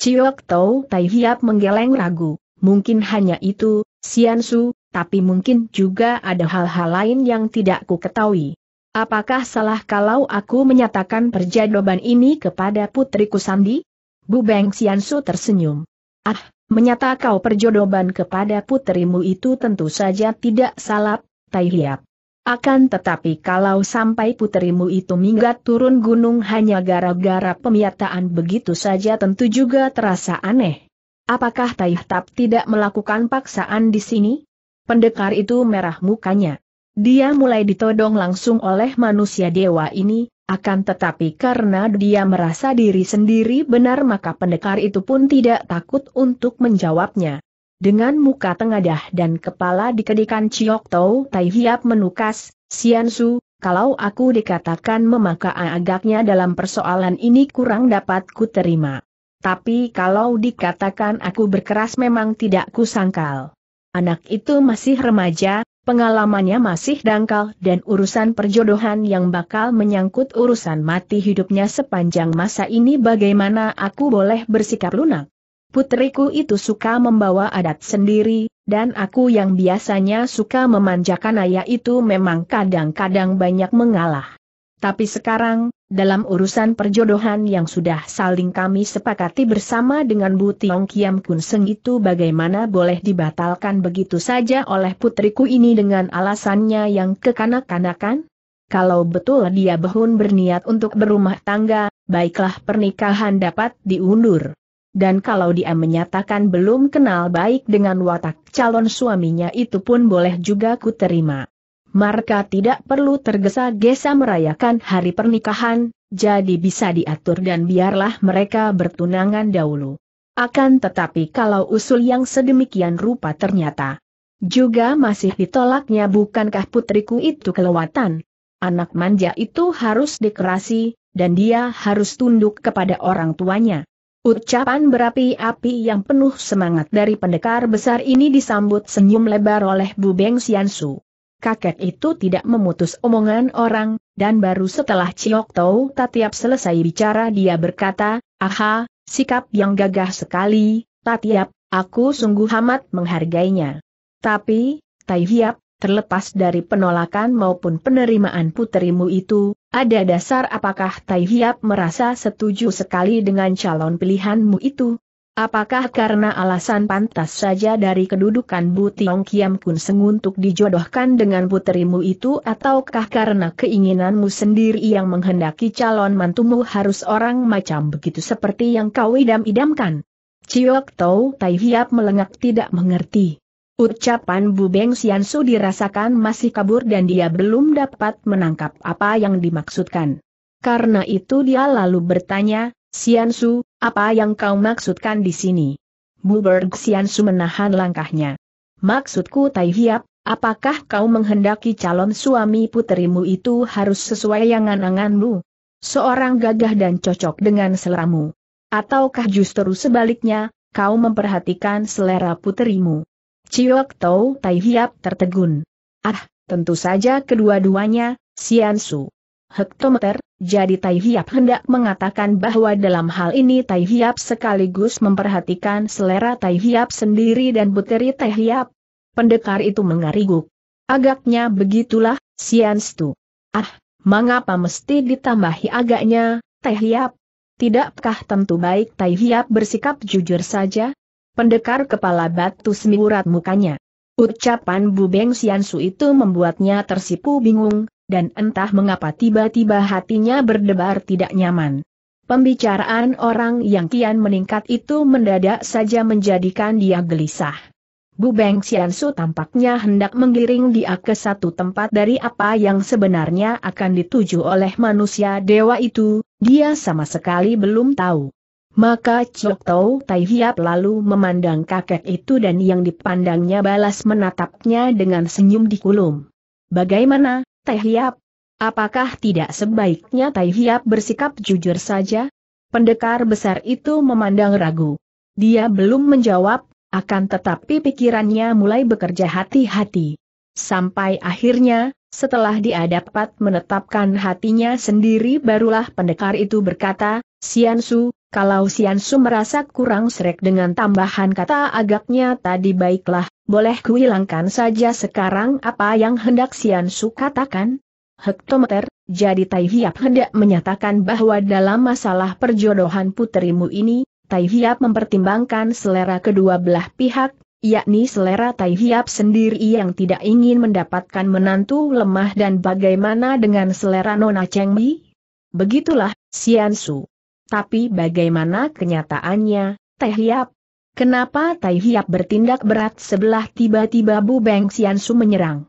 Speaker 1: Ciok Tau Tai Hiap menggeleng ragu, mungkin hanya itu, Sian Su, tapi mungkin juga ada hal-hal lain yang tidak ku ketahui. Apakah salah kalau aku menyatakan perjadoban ini kepada putriku Sandi? Bu Beng Xiansu tersenyum. Ah, menyata kau perjodohan kepada puterimu itu tentu saja tidak salah, Tai Hiap. Akan tetapi kalau sampai puterimu itu minggat turun gunung hanya gara-gara pemiataan begitu saja tentu juga terasa aneh. Apakah Tai Hiap tidak melakukan paksaan di sini? Pendekar itu merah mukanya. Dia mulai ditodong langsung oleh manusia dewa ini, akan tetapi karena dia merasa diri sendiri benar maka pendekar itu pun tidak takut untuk menjawabnya. Dengan muka tengadah dan kepala dikedikan Ciok Tau Tai Hiap menukas, Sian Su, kalau aku dikatakan memaka agaknya dalam persoalan ini kurang dapat ku terima. Tapi kalau dikatakan aku berkeras memang tidak kusangkal. Anak itu masih remaja, Pengalamannya masih dangkal dan urusan perjodohan yang bakal menyangkut urusan mati hidupnya sepanjang masa ini bagaimana aku boleh bersikap lunak. Putriku itu suka membawa adat sendiri, dan aku yang biasanya suka memanjakan ayah itu memang kadang-kadang banyak mengalah. Tapi sekarang, dalam urusan perjodohan yang sudah saling kami sepakati bersama dengan Bu Tiong Kiam Kun Seng itu bagaimana boleh dibatalkan begitu saja oleh putriku ini dengan alasannya yang kekanak-kanakan? Kalau betul dia behun berniat untuk berumah tangga, baiklah pernikahan dapat diundur. Dan kalau dia menyatakan belum kenal baik dengan watak calon suaminya itu pun boleh juga kuterima. terima. Marka tidak perlu tergesa-gesa merayakan hari pernikahan, jadi bisa diatur dan biarlah mereka bertunangan dahulu. Akan tetapi kalau usul yang sedemikian rupa ternyata juga masih ditolaknya bukankah putriku itu kelewatan? Anak manja itu harus dikerasi, dan dia harus tunduk kepada orang tuanya. Ucapan berapi-api yang penuh semangat dari pendekar besar ini disambut senyum lebar oleh Bu Beng Xiansu kakek itu tidak memutus omongan orang, dan baru setelah Ciok Tau Tatiap selesai bicara dia berkata, Aha, sikap yang gagah sekali, Tatiap, aku sungguh amat menghargainya. Tapi, Tai Hiap, terlepas dari penolakan maupun penerimaan puterimu itu, ada dasar apakah Tai Hiap merasa setuju sekali dengan calon pilihanmu itu? Apakah karena alasan pantas saja dari kedudukan Bu Tiong Kiam Kun Seng untuk dijodohkan dengan puterimu itu ataukah karena keinginanmu sendiri yang menghendaki calon mantumu harus orang macam begitu seperti yang kau idam-idamkan? Ciok Tau Tai Hiap melengak tidak mengerti. Ucapan Bu Beng Sian Su dirasakan masih kabur dan dia belum dapat menangkap apa yang dimaksudkan. Karena itu dia lalu bertanya, Su, apa yang kau maksudkan di sini? Buberg Su menahan langkahnya. Maksudku Tai Hiap, apakah kau menghendaki calon suami puterimu itu harus sesuai yang anganmu? Seorang gagah dan cocok dengan seleramu. Ataukah justru sebaliknya, kau memperhatikan selera puterimu? Ciyok Tau Tai Hiap tertegun. Ah, tentu saja kedua-duanya, Su hektometer, jadi Tai Hiap hendak mengatakan bahwa dalam hal ini Tai Hiap sekaligus memperhatikan selera Tai Hiap sendiri dan puteri Tai Hiap. Pendekar itu mengariguk. Agaknya begitulah, Sianstu. Ah, mengapa mesti ditambahi agaknya, Tai Hiap? Tidakkah tentu baik Tai Hiap bersikap jujur saja? Pendekar kepala batu semiurat mukanya. Ucapan Bu Beng Sian Su itu membuatnya tersipu bingung, dan entah mengapa tiba-tiba hatinya berdebar tidak nyaman. Pembicaraan orang yang kian meningkat itu mendadak saja menjadikan dia gelisah. Bu Beng Xiansu tampaknya hendak menggiring dia ke satu tempat dari apa yang sebenarnya akan dituju oleh manusia dewa itu, dia sama sekali belum tahu. Maka Chok Tau Tai Hiap lalu memandang kakek itu dan yang dipandangnya balas menatapnya dengan senyum di kulum. Bagaimana, Teh Hiap, apakah tidak sebaiknya Teh Hiap bersikap jujur saja? Pendekar besar itu memandang ragu. Dia belum menjawab, akan tetapi pikirannya mulai bekerja hati-hati. Sampai akhirnya, setelah dia dapat menetapkan hatinya sendiri barulah pendekar itu berkata, Sian Su, kalau Sian Su merasa kurang serek dengan tambahan kata agaknya tadi baiklah, boleh kuhilangkan saja sekarang apa yang hendak Sian Su katakan? Hektometer, jadi Tai Hiap hendak menyatakan bahwa dalam masalah perjodohan puterimu ini, Tai Hiap mempertimbangkan selera kedua belah pihak, yakni selera Tai Hiap sendiri yang tidak ingin mendapatkan menantu lemah dan bagaimana dengan selera Nona Cheng Mi? Begitulah, Sian Su. Tapi bagaimana kenyataannya, Teh Hiap? Kenapa Tai Hiap bertindak berat sebelah tiba-tiba Bu Beng Xiansu Su menyerang?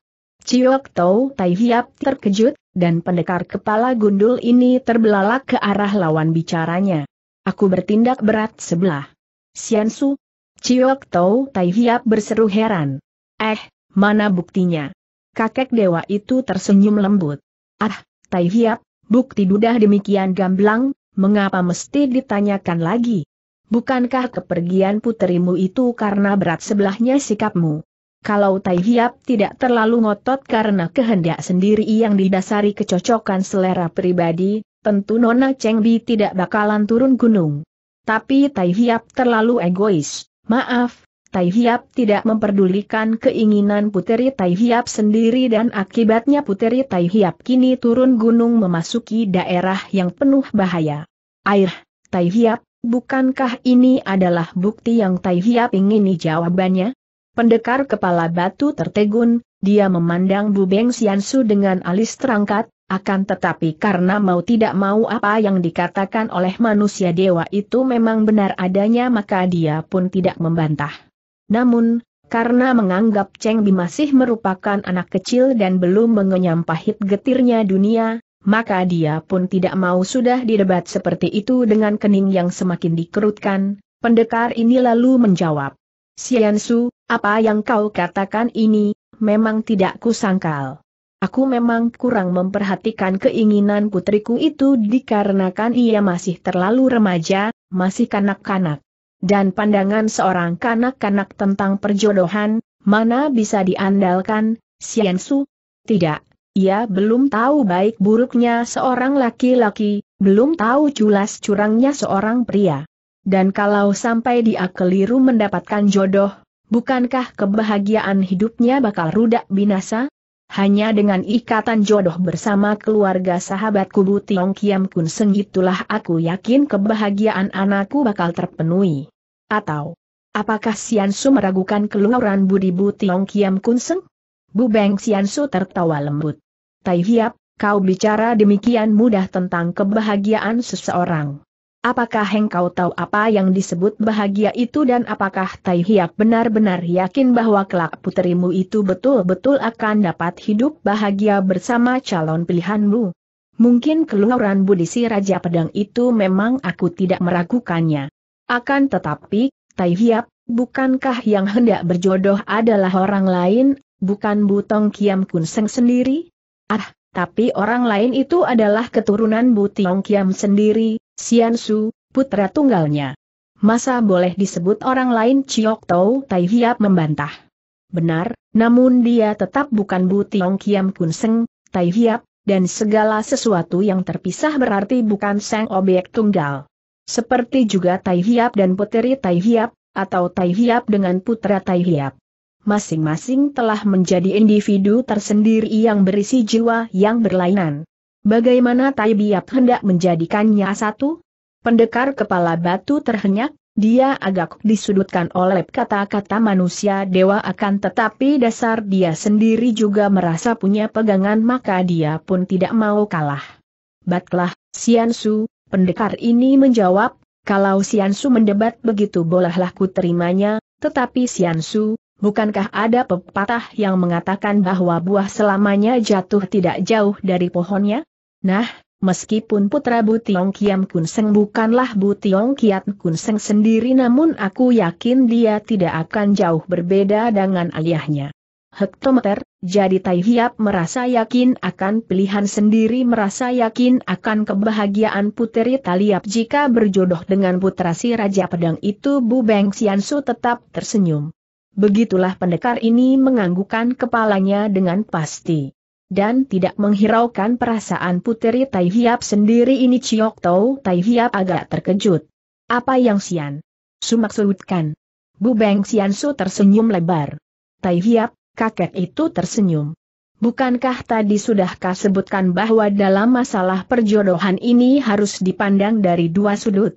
Speaker 1: Ciok Tau Tai Hiap terkejut, dan pendekar kepala gundul ini terbelalak ke arah lawan bicaranya. Aku bertindak berat sebelah. Xiansu, Su? Ciok Tau Tai Hiap berseru heran. Eh, mana buktinya? Kakek dewa itu tersenyum lembut. Ah, Tai Hiap, bukti dudah demikian gamblang, mengapa mesti ditanyakan lagi? Bukankah kepergian puterimu itu karena berat sebelahnya sikapmu? Kalau Tai Hiap tidak terlalu ngotot karena kehendak sendiri yang didasari kecocokan selera pribadi, tentu Nona Cheng Bi tidak bakalan turun gunung. Tapi Tai Hiap terlalu egois, maaf, Tai Hiap tidak memperdulikan keinginan Puteri Tai Hiap sendiri dan akibatnya Puteri Tai Hiap kini turun gunung memasuki daerah yang penuh bahaya. Air, Tai Hiap, bukankah ini adalah bukti yang Tai Hiap ingini jawabannya? Pendekar kepala batu tertegun, dia memandang Bu Beng Siansu dengan alis terangkat, akan tetapi karena mau tidak mau apa yang dikatakan oleh manusia dewa itu memang benar adanya maka dia pun tidak membantah. Namun, karena menganggap Cheng Bi masih merupakan anak kecil dan belum mengenyam pahit getirnya dunia, maka dia pun tidak mau sudah didebat seperti itu dengan kening yang semakin dikerutkan, pendekar ini lalu menjawab. Su, apa yang kau katakan ini, memang tidak kusangkal. Aku memang kurang memperhatikan keinginan putriku itu dikarenakan ia masih terlalu remaja, masih kanak-kanak dan pandangan seorang kanak-kanak tentang perjodohan, mana bisa diandalkan, Su? Tidak, ia belum tahu baik buruknya seorang laki-laki, belum tahu culas curangnya seorang pria. Dan kalau sampai dia keliru mendapatkan jodoh, bukankah kebahagiaan hidupnya bakal rudak binasa? Hanya dengan ikatan jodoh bersama keluarga sahabat kubu Tiong Kiam Kun Seng itulah aku yakin kebahagiaan anakku bakal terpenuhi. Atau, apakah Siansu meragukan keluaran Budi Bu Tiong Kiam Kunseng? Bu Beng Siansu tertawa lembut. Tai Hiap, kau bicara demikian mudah tentang kebahagiaan seseorang. Apakah engkau tahu apa yang disebut bahagia itu dan apakah Tai Hiap benar-benar yakin bahwa kelak puterimu itu betul-betul akan dapat hidup bahagia bersama calon pilihanmu? Mungkin keluaran budisi Raja Pedang itu memang aku tidak meragukannya. Akan tetapi, Tai Hiap, bukankah yang hendak berjodoh adalah orang lain, bukan Butong Kiam Kun Seng sendiri? Ah, tapi orang lain itu adalah keturunan Butong Kiam sendiri, Sian Su, putra tunggalnya. Masa boleh disebut orang lain Ciok Tau Tai Hiap membantah. Benar, namun dia tetap bukan Butong Kiam Kun Seng, Tai Hiap, dan segala sesuatu yang terpisah berarti bukan sang objek tunggal. Seperti juga Tai Hiap dan Puteri Tai Hiap, atau Tai Hiap dengan Putra Tai Hiap. Masing-masing telah menjadi individu tersendiri yang berisi jiwa yang berlainan. Bagaimana Tai Biap hendak menjadikannya satu? Pendekar kepala batu terhenyak, dia agak disudutkan oleh kata-kata manusia dewa akan tetapi dasar dia sendiri juga merasa punya pegangan maka dia pun tidak mau kalah. Batlah, Sian Su, Pendekar ini menjawab, kalau Siansu mendebat begitu bolehlah ku terimanya, tetapi Siansu, bukankah ada pepatah yang mengatakan bahwa buah selamanya jatuh tidak jauh dari pohonnya? Nah, Meskipun putra Bu Tiong Kiam Kun Seng bukanlah Bu Tiong Kiat Kun Seng sendiri namun aku yakin dia tidak akan jauh berbeda dengan ayahnya hektometer, jadi Tai Hiap merasa yakin akan pilihan sendiri merasa yakin akan kebahagiaan puteri Taliap jika berjodoh dengan putra si Raja Pedang itu Bu Beng Xiansu tetap tersenyum. Begitulah pendekar ini menganggukkan kepalanya dengan pasti. Dan tidak menghiraukan perasaan puteri Tai Hiap sendiri ini Ciok Tau Tai Hiap agak terkejut. Apa yang Sian? Sumaksudkan. Bu Beng Xiansu tersenyum lebar. Tai Hiap, kakek itu tersenyum. Bukankah tadi sudah sebutkan bahwa dalam masalah perjodohan ini harus dipandang dari dua sudut?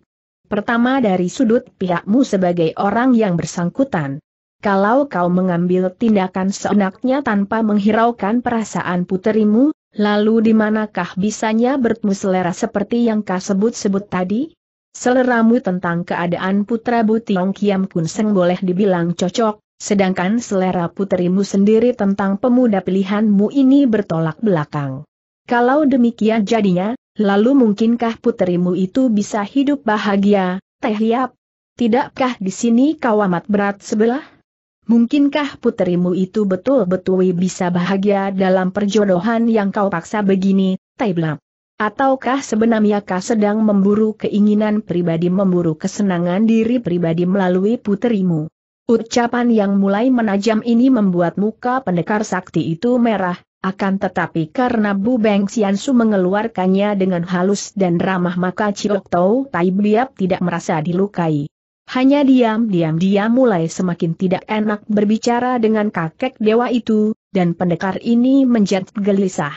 Speaker 1: Pertama dari sudut pihakmu sebagai orang yang bersangkutan. Kalau kau mengambil tindakan seenaknya tanpa menghiraukan perasaan puterimu, lalu di manakah bisanya bertemu selera seperti yang kau sebut-sebut tadi? Seleramu tentang keadaan putra Butiong Kiam Kun Seng boleh dibilang cocok, Sedangkan selera puterimu sendiri tentang pemuda pilihanmu ini bertolak belakang. Kalau demikian jadinya, lalu mungkinkah puterimu itu bisa hidup bahagia, Teh Yap? Tidakkah di sini kau amat berat sebelah? Mungkinkah puterimu itu betul-betul bisa bahagia dalam perjodohan yang kau paksa begini, Teh Ataukah sebenarnya kau sedang memburu keinginan pribadi memburu kesenangan diri pribadi melalui puterimu? Ucapan yang mulai menajam ini membuat muka pendekar sakti itu merah, akan tetapi karena Bu Beng Xiansu mengeluarkannya dengan halus dan ramah maka Ciok Tau Tai Biap tidak merasa dilukai. Hanya diam-diam dia mulai semakin tidak enak berbicara dengan kakek dewa itu, dan pendekar ini menjadi gelisah.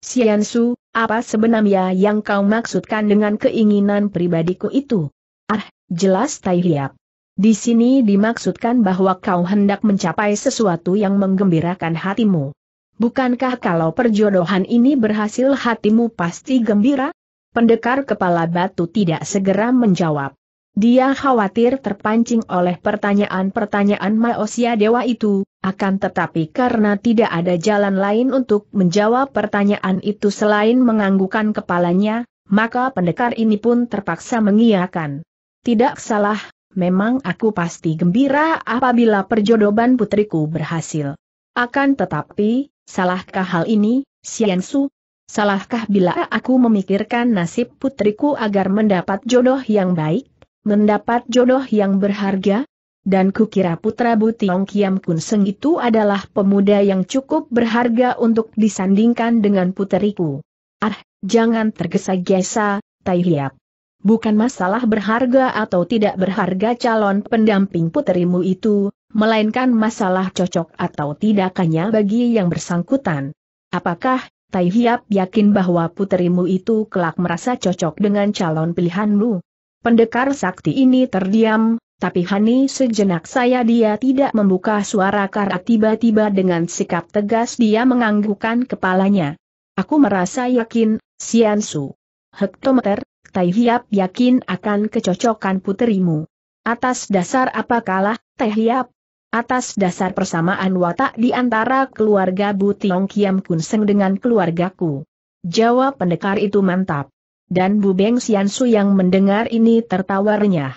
Speaker 1: Xiansu, apa sebenarnya yang kau maksudkan dengan keinginan pribadiku itu? Ah, jelas Tai Biap. Di sini dimaksudkan bahwa kau hendak mencapai sesuatu yang menggembirakan hatimu. Bukankah kalau perjodohan ini berhasil hatimu pasti gembira? Pendekar kepala batu tidak segera menjawab. Dia khawatir terpancing oleh pertanyaan-pertanyaan maosia dewa itu, akan tetapi karena tidak ada jalan lain untuk menjawab pertanyaan itu selain menganggukan kepalanya, maka pendekar ini pun terpaksa mengiyakan. Tidak salah, memang aku pasti gembira apabila perjodohan putriku berhasil. Akan tetapi, salahkah hal ini, Su? Salahkah bila aku memikirkan nasib putriku agar mendapat jodoh yang baik, mendapat jodoh yang berharga? Dan kukira putra Butiong Kiam Kun Seng itu adalah pemuda yang cukup berharga untuk disandingkan dengan puteriku. Ah, jangan tergesa-gesa, Tai Hiap. Bukan masalah berharga atau tidak berharga calon pendamping puterimu itu, melainkan masalah cocok atau tidakannya bagi yang bersangkutan. Apakah, Tai Hiap yakin bahwa puterimu itu kelak merasa cocok dengan calon pilihanmu? Pendekar sakti ini terdiam, tapi Hani sejenak saya dia tidak membuka suara karena tiba-tiba dengan sikap tegas dia menganggukkan kepalanya. Aku merasa yakin, Siansu. Hektometer, Tai Hiap yakin akan kecocokan puterimu. Atas dasar apa kalah, Teh Hiap? Atas dasar persamaan watak di antara keluarga Bu Tiong Kiam Kunseng dengan keluargaku. Jawab pendekar itu mantap. Dan Bu Beng Sian Su yang mendengar ini tertawa renyah.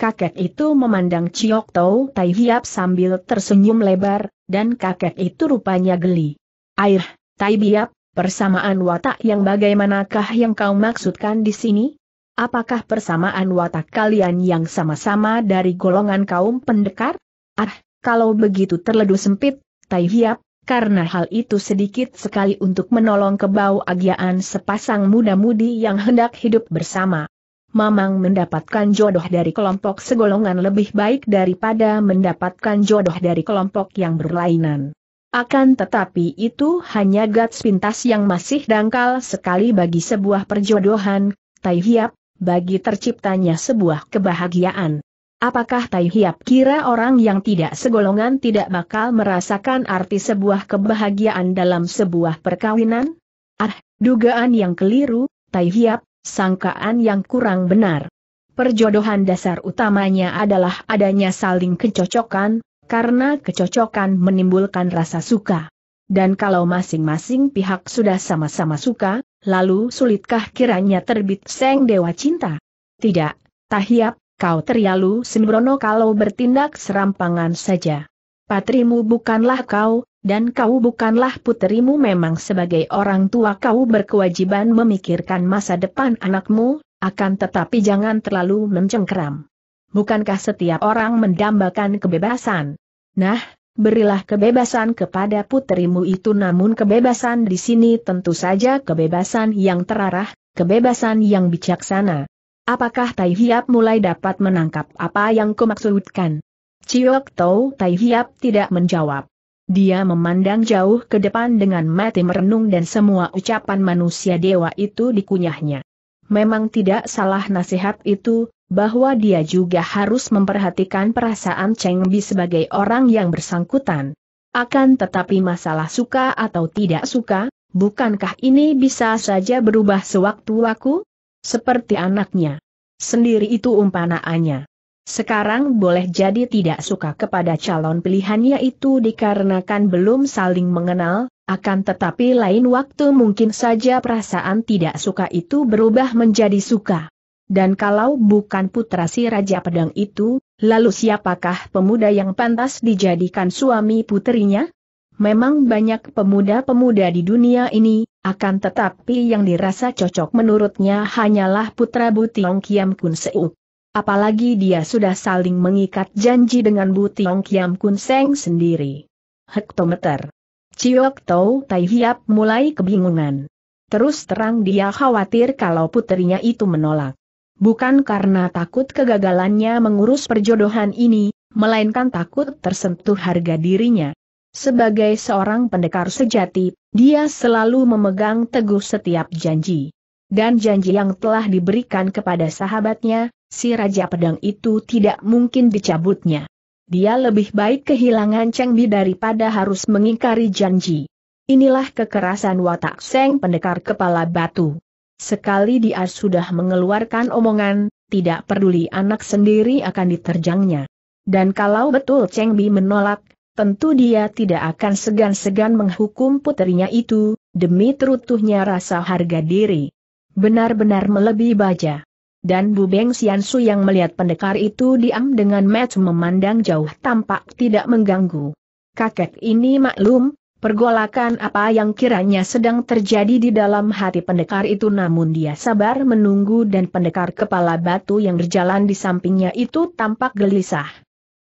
Speaker 1: Kakek itu memandang Ciok Tau Tai Hiap sambil tersenyum lebar, dan kakek itu rupanya geli. Air, Tai Biap, Persamaan watak yang bagaimanakah yang kau maksudkan di sini? Apakah persamaan watak kalian yang sama-sama dari golongan kaum pendekar? Ah, kalau begitu terledu sempit, Tai Hiap, karena hal itu sedikit sekali untuk menolong kebau agiaan sepasang muda-mudi yang hendak hidup bersama. Mamang mendapatkan jodoh dari kelompok segolongan lebih baik daripada mendapatkan jodoh dari kelompok yang berlainan. Akan tetapi itu hanya gats pintas yang masih dangkal sekali bagi sebuah perjodohan, Tai Hiap, bagi terciptanya sebuah kebahagiaan. Apakah Tai Hiap kira orang yang tidak segolongan tidak bakal merasakan arti sebuah kebahagiaan dalam sebuah perkawinan? Ah, dugaan yang keliru, Tai Hiap, sangkaan yang kurang benar. Perjodohan dasar utamanya adalah adanya saling kecocokan, karena kecocokan menimbulkan rasa suka. Dan kalau masing-masing pihak sudah sama-sama suka, lalu sulitkah kiranya terbit seng dewa cinta? Tidak, Tahiyap, kau terlalu sembrono kalau bertindak serampangan saja. Patrimu bukanlah kau, dan kau bukanlah puterimu memang sebagai orang tua kau berkewajiban memikirkan masa depan anakmu, akan tetapi jangan terlalu mencengkeram bukankah setiap orang mendambakan kebebasan? Nah, berilah kebebasan kepada putrimu itu namun kebebasan di sini tentu saja kebebasan yang terarah, kebebasan yang bijaksana. Apakah Tai Hiap mulai dapat menangkap apa yang kumaksudkan? Ciyok Tau Tai Hiap tidak menjawab. Dia memandang jauh ke depan dengan mati merenung dan semua ucapan manusia dewa itu dikunyahnya. Memang tidak salah nasihat itu, bahwa dia juga harus memperhatikan perasaan Cheng Bi sebagai orang yang bersangkutan. Akan tetapi masalah suka atau tidak suka, bukankah ini bisa saja berubah sewaktu-waktu? Seperti anaknya. Sendiri itu umpanaannya. Sekarang boleh jadi tidak suka kepada calon pilihannya itu dikarenakan belum saling mengenal, akan tetapi lain waktu mungkin saja perasaan tidak suka itu berubah menjadi suka dan kalau bukan putra si Raja Pedang itu, lalu siapakah pemuda yang pantas dijadikan suami putrinya? Memang banyak pemuda-pemuda di dunia ini, akan tetapi yang dirasa cocok menurutnya hanyalah putra Butiong Kiam Kun Seuk. Apalagi dia sudah saling mengikat janji dengan Butiong Kiam Kun Seng sendiri. Hektometer. Ciok Tau Tai Hiap mulai kebingungan. Terus terang dia khawatir kalau putrinya itu menolak. Bukan karena takut kegagalannya mengurus perjodohan ini, melainkan takut tersentuh harga dirinya. Sebagai seorang pendekar sejati, dia selalu memegang teguh setiap janji. Dan janji yang telah diberikan kepada sahabatnya, si Raja Pedang itu tidak mungkin dicabutnya. Dia lebih baik kehilangan Cheng Bi daripada harus mengingkari janji. Inilah kekerasan watak Seng Pendekar Kepala Batu. Sekali dia sudah mengeluarkan omongan, tidak peduli anak sendiri akan diterjangnya. Dan kalau betul Cheng Bi menolak, tentu dia tidak akan segan-segan menghukum putrinya itu, demi terutuhnya rasa harga diri. Benar-benar melebihi baja. Dan Bu Beng Su yang melihat pendekar itu diam dengan match memandang jauh tampak tidak mengganggu. Kakek ini maklum, Pergolakan apa yang kiranya sedang terjadi di dalam hati pendekar itu namun dia sabar menunggu dan pendekar kepala batu yang berjalan di sampingnya itu tampak gelisah.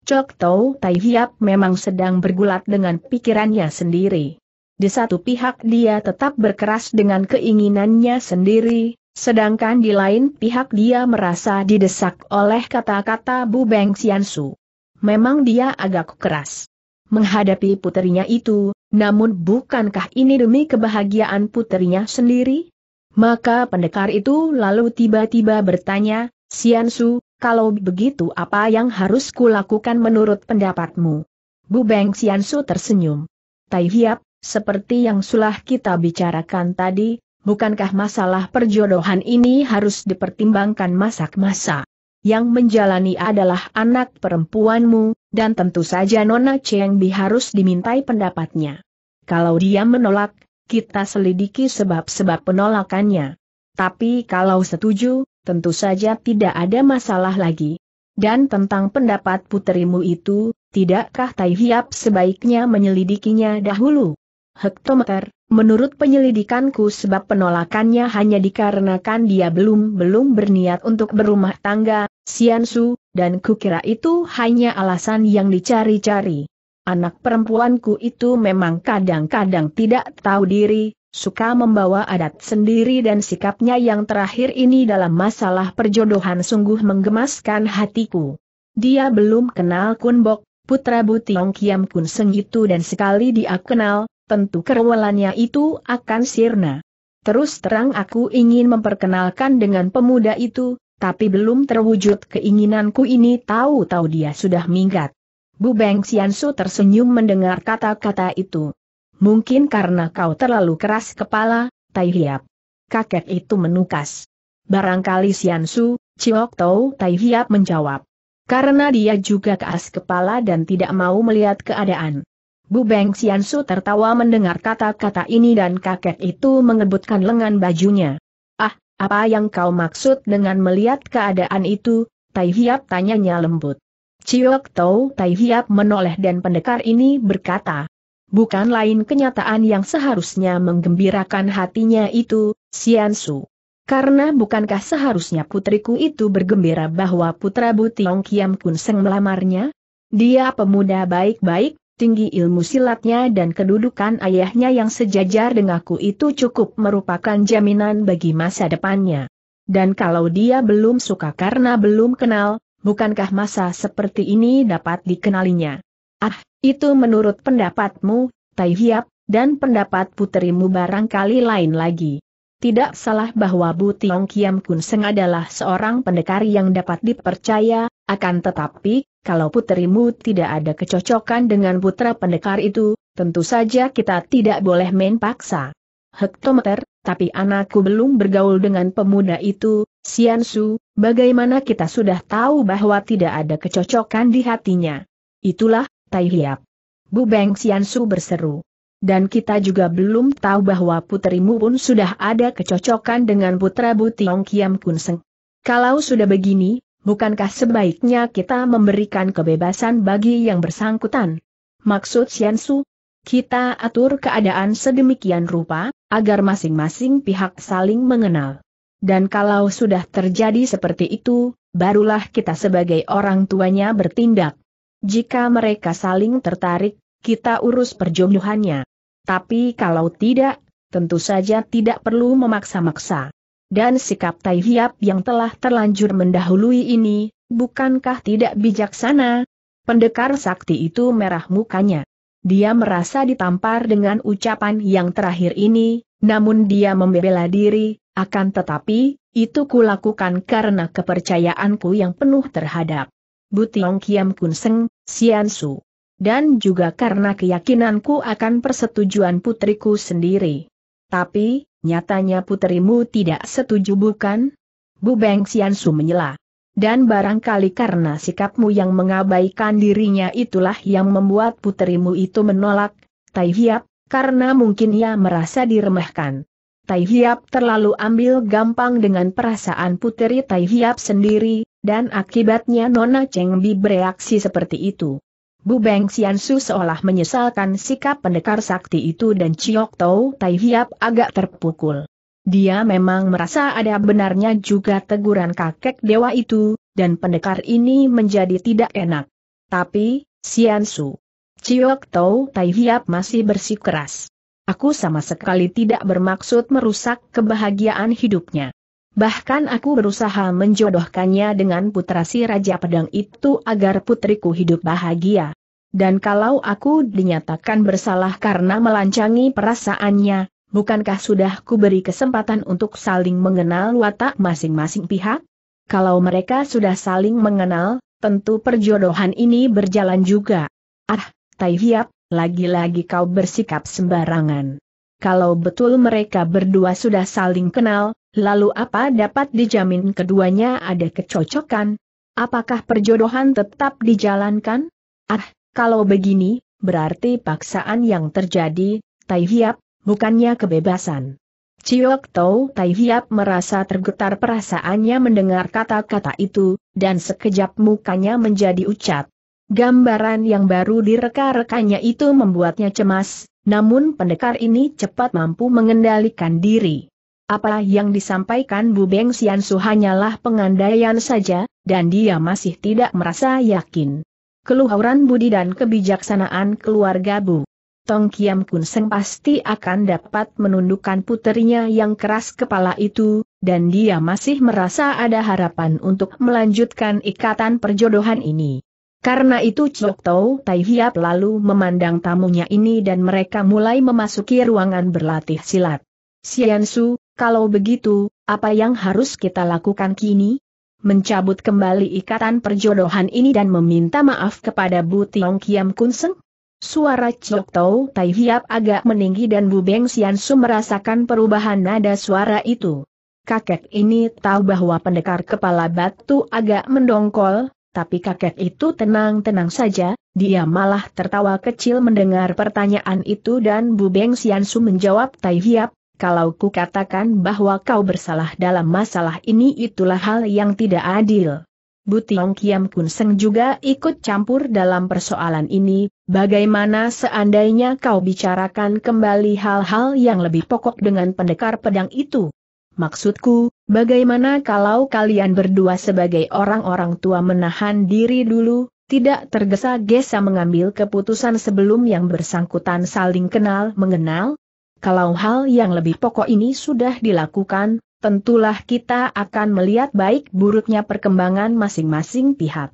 Speaker 1: Cok Tau Tai Hiap memang sedang bergulat dengan pikirannya sendiri. Di satu pihak dia tetap berkeras dengan keinginannya sendiri, sedangkan di lain pihak dia merasa didesak oleh kata-kata Bu Beng Siansu. Memang dia agak keras menghadapi putrinya itu, namun bukankah ini demi kebahagiaan putrinya sendiri? Maka pendekar itu lalu tiba-tiba bertanya, Siansu, kalau begitu apa yang harus kulakukan menurut pendapatmu? Bu Beng Siansu tersenyum. Tai Hiap, seperti yang sudah kita bicarakan tadi, bukankah masalah perjodohan ini harus dipertimbangkan masak-masak? yang menjalani adalah anak perempuanmu, dan tentu saja Nona Cheng Bi harus dimintai pendapatnya. Kalau dia menolak, kita selidiki sebab-sebab penolakannya. Tapi kalau setuju, tentu saja tidak ada masalah lagi. Dan tentang pendapat puterimu itu, tidakkah Tai Hiap sebaiknya menyelidikinya dahulu? Hektometer, menurut penyelidikanku sebab penolakannya hanya dikarenakan dia belum-belum berniat untuk berumah tangga, Siansu, dan kukira itu hanya alasan yang dicari-cari. Anak perempuanku itu memang kadang-kadang tidak tahu diri, suka membawa adat sendiri dan sikapnya yang terakhir ini dalam masalah perjodohan sungguh menggemaskan hatiku. Dia belum kenal Kunbok, putra Butiong Kiam Kun Seng itu dan sekali dia kenal, tentu kerewelannya itu akan sirna. Terus terang aku ingin memperkenalkan dengan pemuda itu, tapi belum terwujud keinginanku ini tahu-tahu dia sudah minggat. Bu Beng Xiansu tersenyum mendengar kata-kata itu. Mungkin karena kau terlalu keras kepala, Tai Hiap. Kakek itu menukas. Barangkali Xiansu, Ciok Tau Tai Hiap menjawab. Karena dia juga keras kepala dan tidak mau melihat keadaan. Bu Beng Xiansu tertawa mendengar kata-kata ini dan kakek itu mengebutkan lengan bajunya. Apa yang kau maksud dengan melihat keadaan itu? Tai Hiap tanyanya lembut. Ciok Tau Tai Hiap menoleh dan pendekar ini berkata, Bukan lain kenyataan yang seharusnya menggembirakan hatinya itu, Sian Su. Karena bukankah seharusnya putriku itu bergembira bahwa putra Butiong Kiam Kun Seng melamarnya? Dia pemuda baik-baik, tinggi ilmu silatnya dan kedudukan ayahnya yang sejajar denganku itu cukup merupakan jaminan bagi masa depannya. Dan kalau dia belum suka karena belum kenal, bukankah masa seperti ini dapat dikenalinya? Ah, itu menurut pendapatmu, Tai Hiap, dan pendapat putrimu barangkali lain lagi. Tidak salah bahwa Bu Tiong Kiam Kun Seng adalah seorang pendekar yang dapat dipercaya, akan tetapi, kalau puterimu tidak ada kecocokan dengan putra pendekar itu, tentu saja kita tidak boleh main paksa. Hektometer, tapi anakku belum bergaul dengan pemuda itu, Siansu, bagaimana kita sudah tahu bahwa tidak ada kecocokan di hatinya. Itulah, Tai Hiap. Bu Beng Siansu berseru. Dan kita juga belum tahu bahwa putrimu pun sudah ada kecocokan dengan putra Bu Tiong Kiam Kunseng. Kalau sudah begini, bukankah sebaiknya kita memberikan kebebasan bagi yang bersangkutan? Maksud Su, kita atur keadaan sedemikian rupa, agar masing-masing pihak saling mengenal. Dan kalau sudah terjadi seperti itu, barulah kita sebagai orang tuanya bertindak. Jika mereka saling tertarik, kita urus perjodohannya. Tapi kalau tidak, tentu saja tidak perlu memaksa-maksa. Dan sikap Tai Hiap yang telah terlanjur mendahului ini, bukankah tidak bijaksana? Pendekar sakti itu merah mukanya. Dia merasa ditampar dengan ucapan yang terakhir ini, namun dia membela diri, akan tetapi, itu kulakukan karena kepercayaanku yang penuh terhadap Butiong Kiam Kunseng, Sian Su. Dan juga karena keyakinanku akan persetujuan putriku sendiri. Tapi, nyatanya puterimu tidak setuju bukan? Bu Beng Xiansu menyela. Dan barangkali karena sikapmu yang mengabaikan dirinya itulah yang membuat puterimu itu menolak, Tai Hiap, karena mungkin ia merasa diremehkan. Tai Hiap terlalu ambil gampang dengan perasaan puteri Tai Hiap sendiri, dan akibatnya Nona Cheng Bi bereaksi seperti itu. Bu Beng Xiansu seolah menyesalkan sikap pendekar sakti itu dan Chiok Tau Tai Hiap agak terpukul. Dia memang merasa ada benarnya juga teguran kakek dewa itu, dan pendekar ini menjadi tidak enak. Tapi, Xiansu, Chiok Tau Tai Hiap masih bersikeras. Aku sama sekali tidak bermaksud merusak kebahagiaan hidupnya. Bahkan aku berusaha menjodohkannya dengan putra si Raja Pedang itu agar putriku hidup bahagia. Dan kalau aku dinyatakan bersalah karena melancangi perasaannya, bukankah sudah kuberi kesempatan untuk saling mengenal watak masing-masing pihak? Kalau mereka sudah saling mengenal, tentu perjodohan ini berjalan juga. Ah, Tai Hiap, lagi-lagi kau bersikap sembarangan. Kalau betul mereka berdua sudah saling kenal, Lalu apa dapat dijamin keduanya ada kecocokan? Apakah perjodohan tetap dijalankan? Ah, kalau begini, berarti paksaan yang terjadi, Tai Hiap, bukannya kebebasan. Ciyok Tau Tai Hiap merasa tergetar perasaannya mendengar kata-kata itu, dan sekejap mukanya menjadi ucat. Gambaran yang baru direka-rekanya itu membuatnya cemas, namun pendekar ini cepat mampu mengendalikan diri. Apa yang disampaikan Bu Beng Su hanyalah pengandaian saja, dan dia masih tidak merasa yakin. Keluhuran budi dan kebijaksanaan keluarga Bu Tong Kiam Kun Seng pasti akan dapat menundukkan putrinya yang keras kepala itu, dan dia masih merasa ada harapan untuk melanjutkan ikatan perjodohan ini. Karena itu Chok Tau Tai Hiap lalu memandang tamunya ini dan mereka mulai memasuki ruangan berlatih silat. Su. Kalau begitu, apa yang harus kita lakukan kini? Mencabut kembali ikatan perjodohan ini dan meminta maaf kepada Bu Tiong Kiam Kunseng? Suara Chok Tau Tai Hiap agak meninggi dan Bu Beng Sian Su merasakan perubahan nada suara itu. Kakek ini tahu bahwa pendekar kepala batu agak mendongkol, tapi kakek itu tenang-tenang saja, dia malah tertawa kecil mendengar pertanyaan itu dan Bu Beng Sian Su menjawab Tai Hiap, kalau ku katakan bahwa kau bersalah dalam masalah ini itulah hal yang tidak adil. Butiong Kiam Kunseng juga ikut campur dalam persoalan ini, bagaimana seandainya kau bicarakan kembali hal-hal yang lebih pokok dengan pendekar pedang itu? Maksudku, bagaimana kalau kalian berdua sebagai orang-orang tua menahan diri dulu, tidak tergesa-gesa mengambil keputusan sebelum yang bersangkutan saling kenal-mengenal? Kalau hal yang lebih pokok ini sudah dilakukan, tentulah kita akan melihat baik buruknya perkembangan masing-masing pihak.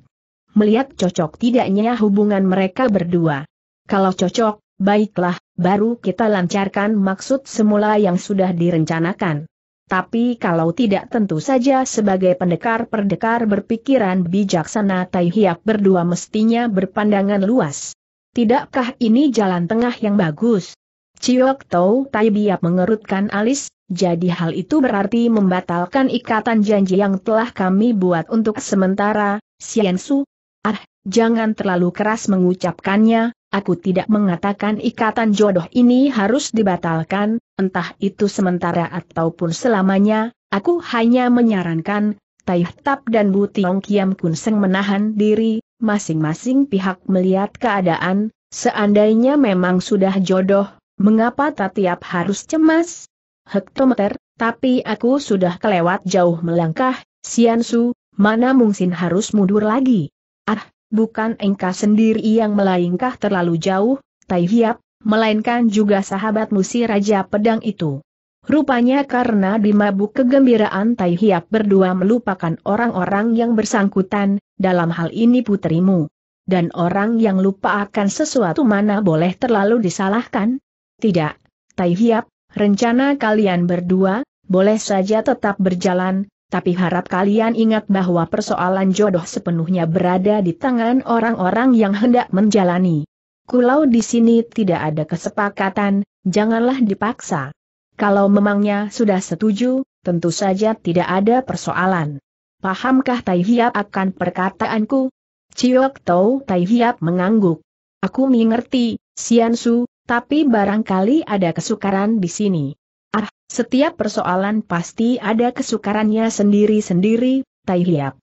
Speaker 1: Melihat cocok tidaknya hubungan mereka berdua. Kalau cocok, baiklah, baru kita lancarkan maksud semula yang sudah direncanakan. Tapi kalau tidak tentu saja sebagai pendekar-pendekar berpikiran bijaksana Taihiak berdua mestinya berpandangan luas. Tidakkah ini jalan tengah yang bagus? Ciok Tau Tai Biap mengerutkan alis, jadi hal itu berarti membatalkan ikatan janji yang telah kami buat untuk sementara, Sien Su. Ah, jangan terlalu keras mengucapkannya, aku tidak mengatakan ikatan jodoh ini harus dibatalkan, entah itu sementara ataupun selamanya, aku hanya menyarankan, Tai Tap dan Bu Tiong Kiam Kun Seng menahan diri, masing-masing pihak melihat keadaan, seandainya memang sudah jodoh, Mengapa Tatiap harus cemas? Hektometer, tapi aku sudah kelewat jauh melangkah, Siansu, mana mungkin harus mundur lagi? Ah, bukan engkau sendiri yang melangkah terlalu jauh, Tai Hiap, melainkan juga sahabatmu si Raja Pedang itu. Rupanya karena dimabuk kegembiraan Tai Hiap berdua melupakan orang-orang yang bersangkutan, dalam hal ini putrimu. Dan orang yang lupa akan sesuatu mana boleh terlalu disalahkan? Tidak, Tai Hiap, rencana kalian berdua, boleh saja tetap berjalan, tapi harap kalian ingat bahwa persoalan jodoh sepenuhnya berada di tangan orang-orang yang hendak menjalani. Kulau di sini tidak ada kesepakatan, janganlah dipaksa. Kalau memangnya sudah setuju, tentu saja tidak ada persoalan. Pahamkah Tai Hiap akan perkataanku? Ciyok Tau Tai Hiap mengangguk. Aku mengerti, Sian Su, tapi barangkali ada kesukaran di sini. Ah, setiap persoalan pasti ada kesukarannya sendiri-sendiri, Tai Hiap.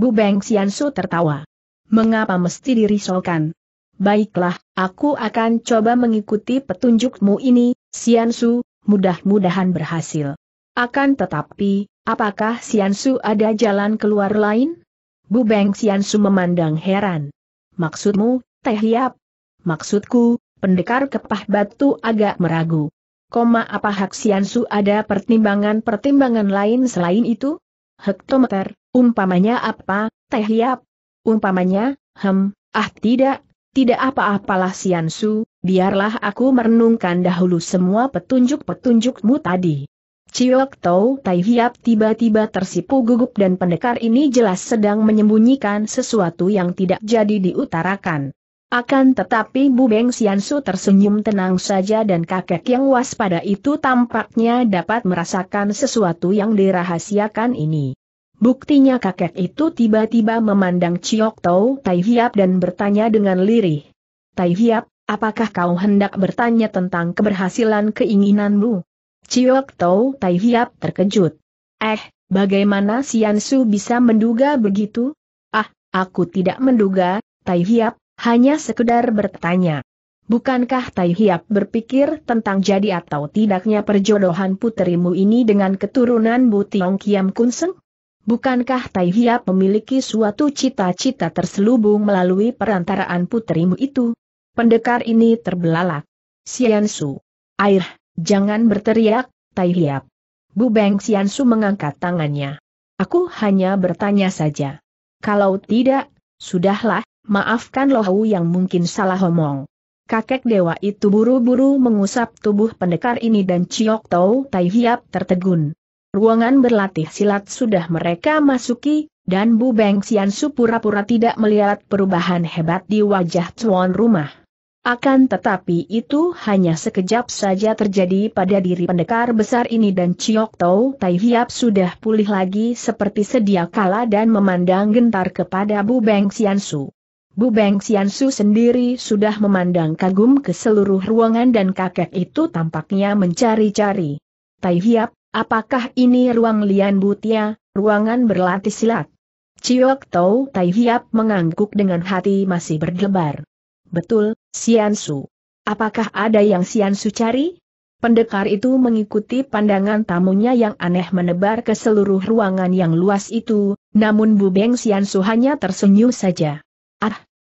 Speaker 1: Bu Beng Xiansu tertawa. Mengapa mesti dirisaukan? Baiklah, aku akan coba mengikuti petunjukmu ini, Xiansu, mudah-mudahan berhasil. Akan tetapi, apakah Xiansu ada jalan keluar lain? Bu Beng Xiansu memandang heran. Maksudmu, Teh Hiap? Maksudku, Pendekar kepah batu agak meragu. Koma apa Hak Siansu ada pertimbangan-pertimbangan lain selain itu? Hektometer, umpamanya apa, teh hiap? Umpamanya, hem, ah tidak, tidak apa-apalah Siansu, biarlah aku merenungkan dahulu semua petunjuk-petunjukmu tadi. Ciok Tau Tai Hiap tiba-tiba tersipu gugup dan pendekar ini jelas sedang menyembunyikan sesuatu yang tidak jadi diutarakan. Akan tetapi Bu Beng Siansu tersenyum tenang saja dan kakek yang waspada itu tampaknya dapat merasakan sesuatu yang dirahasiakan ini. Buktinya kakek itu tiba-tiba memandang Ciok Tau Tai Hiap dan bertanya dengan lirih. Tai Hiap, apakah kau hendak bertanya tentang keberhasilan keinginanmu? Ciok Tau Tai Hiap terkejut. Eh, bagaimana Siansu bisa menduga begitu? Ah, aku tidak menduga, Tai Hiap, hanya sekedar bertanya. Bukankah Tai Hiap berpikir tentang jadi atau tidaknya perjodohan puterimu ini dengan keturunan Bu Tiong Kiam Kunseng? Bukankah Tai Hiap memiliki suatu cita-cita terselubung melalui perantaraan puterimu itu? Pendekar ini terbelalak. Su. Air, jangan berteriak, Tai Hiap. Bu Beng Su mengangkat tangannya. Aku hanya bertanya saja. Kalau tidak, sudahlah, Maafkan lohu yang mungkin salah omong. Kakek dewa itu buru-buru mengusap tubuh pendekar ini dan Ciok Tau Tai Hiap tertegun. Ruangan berlatih silat sudah mereka masuki, dan Bu Beng Sian Su pura-pura tidak melihat perubahan hebat di wajah tuan rumah. Akan tetapi itu hanya sekejap saja terjadi pada diri pendekar besar ini dan Ciok Tau Tai Hiap sudah pulih lagi seperti sedia kala dan memandang gentar kepada Bu Beng Sian Su. Bu Beng Xiansu sendiri sudah memandang kagum ke seluruh ruangan dan kakek itu tampaknya mencari-cari. Tai Hiap, apakah ini ruang Lian Butia, ruangan berlatih silat? Ciok Tau Tai Hiap mengangguk dengan hati masih berdebar. Betul, Xiansu. Apakah ada yang Xiansu cari? Pendekar itu mengikuti pandangan tamunya yang aneh menebar ke seluruh ruangan yang luas itu, namun Bu Beng Xiansu hanya tersenyum saja.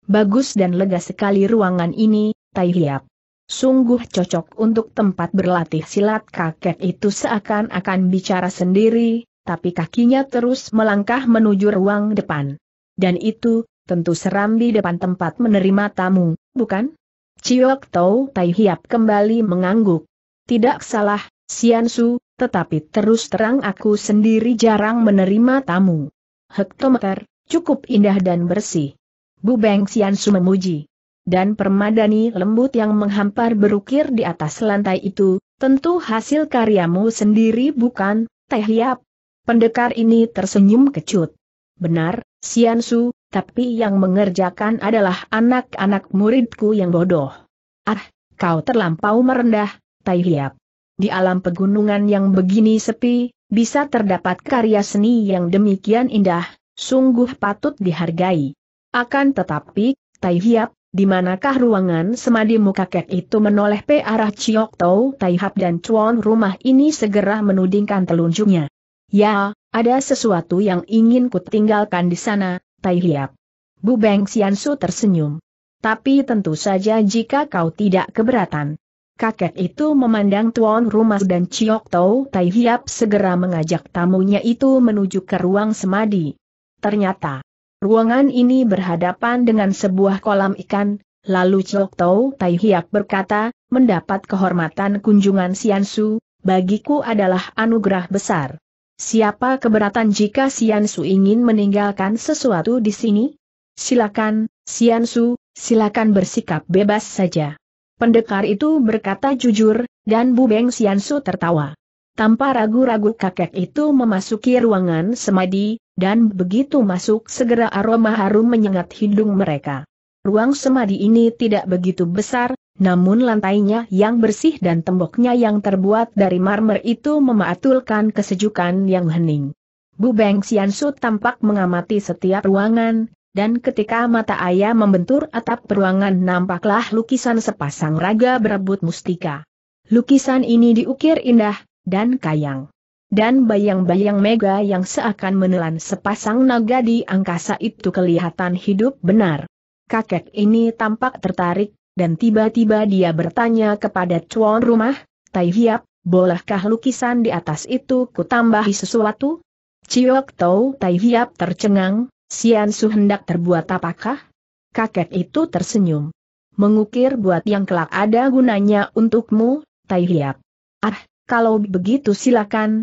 Speaker 1: Bagus dan lega sekali ruangan ini, Tai Hiap. Sungguh cocok untuk tempat berlatih silat kakek itu seakan-akan bicara sendiri, tapi kakinya terus melangkah menuju ruang depan. Dan itu, tentu serambi depan tempat menerima tamu, bukan? Ciok Tau Tai Hiap kembali mengangguk. Tidak salah, Siansu, tetapi terus terang aku sendiri jarang menerima tamu. Hektometer, cukup indah dan bersih. Bu Beng Xiansu memuji. Dan permadani lembut yang menghampar berukir di atas lantai itu, tentu hasil karyamu sendiri bukan, Teh Hiap. Pendekar ini tersenyum kecut. Benar, Xiansu, tapi yang mengerjakan adalah anak-anak muridku yang bodoh. Ah, kau terlampau merendah, Tai Hiap. Di alam pegunungan yang begini sepi, bisa terdapat karya seni yang demikian indah, sungguh patut dihargai. Akan tetapi, Tai Hiap, di manakah ruangan semadi muka kakek itu menoleh ke arah Ciok Tau Tai Hap dan Chuan rumah ini segera menudingkan telunjuknya. Ya, ada sesuatu yang ingin kutinggalkan di sana, Tai Hiap. Bu Beng Xiansu tersenyum. Tapi tentu saja jika kau tidak keberatan. Kakek itu memandang tuan rumah dan Ciok Tau Tai Hiap segera mengajak tamunya itu menuju ke ruang semadi. Ternyata, Ruangan ini berhadapan dengan sebuah kolam ikan, lalu Chok Tau Tai Hiak berkata, mendapat kehormatan kunjungan Siansu bagiku adalah anugerah besar. Siapa keberatan jika Siansu ingin meninggalkan sesuatu di sini? Silakan, Siansu, silakan bersikap bebas saja. Pendekar itu berkata jujur, dan Bu Beng Sian tertawa. Tanpa ragu-ragu kakek itu memasuki ruangan semadi, dan begitu masuk segera aroma harum menyengat hidung mereka. Ruang semadi ini tidak begitu besar, namun lantainya yang bersih dan temboknya yang terbuat dari marmer itu mematulkan kesejukan yang hening. Bu Beng Xiansu tampak mengamati setiap ruangan, dan ketika mata ayah membentur atap ruangan nampaklah lukisan sepasang raga berebut mustika. Lukisan ini diukir indah, dan kayang dan bayang-bayang mega yang seakan menelan sepasang naga di angkasa itu kelihatan hidup benar. Kakek ini tampak tertarik, dan tiba-tiba dia bertanya kepada cuan rumah, Tai Hiap, bolehkah lukisan di atas itu kutambahi sesuatu? Ciok Tau Tai Hiap tercengang, Sian Su hendak terbuat apakah? Kakek itu tersenyum. Mengukir buat yang kelak ada gunanya untukmu, Tai Hiap. Ah, kalau begitu silakan,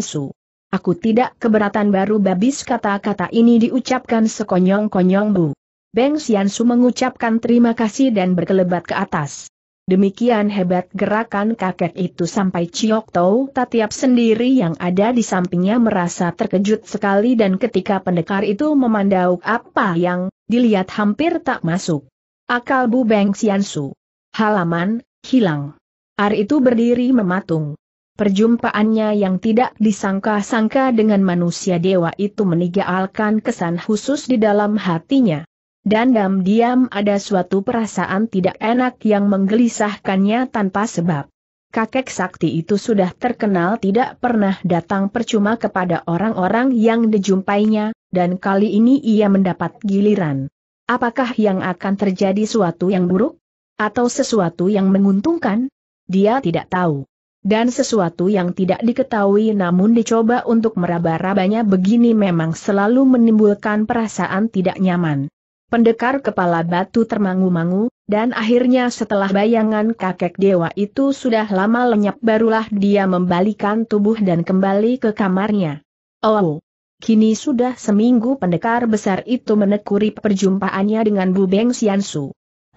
Speaker 1: Su, Aku tidak keberatan baru babis kata-kata ini diucapkan sekonyong-konyong Bu. Beng Su mengucapkan terima kasih dan berkelebat ke atas. Demikian hebat gerakan kakek itu sampai Ciok Tau Tatiap sendiri yang ada di sampingnya merasa terkejut sekali dan ketika pendekar itu memandau apa yang dilihat hampir tak masuk. Akal Bu Beng Su, Halaman, hilang. Ar itu berdiri mematung. Perjumpaannya yang tidak disangka-sangka dengan manusia dewa itu meninggalkan kesan khusus di dalam hatinya. Dan diam-diam ada suatu perasaan tidak enak yang menggelisahkannya tanpa sebab. Kakek sakti itu sudah terkenal tidak pernah datang percuma kepada orang-orang yang dijumpainya, dan kali ini ia mendapat giliran. Apakah yang akan terjadi suatu yang buruk? Atau sesuatu yang menguntungkan? Dia tidak tahu. Dan sesuatu yang tidak diketahui namun dicoba untuk meraba-rabanya begini memang selalu menimbulkan perasaan tidak nyaman. Pendekar kepala batu termangu-mangu, dan akhirnya setelah bayangan kakek dewa itu sudah lama lenyap barulah dia membalikan tubuh dan kembali ke kamarnya. Oh, kini sudah seminggu pendekar besar itu menekuri perjumpaannya dengan Bu Beng Siansu.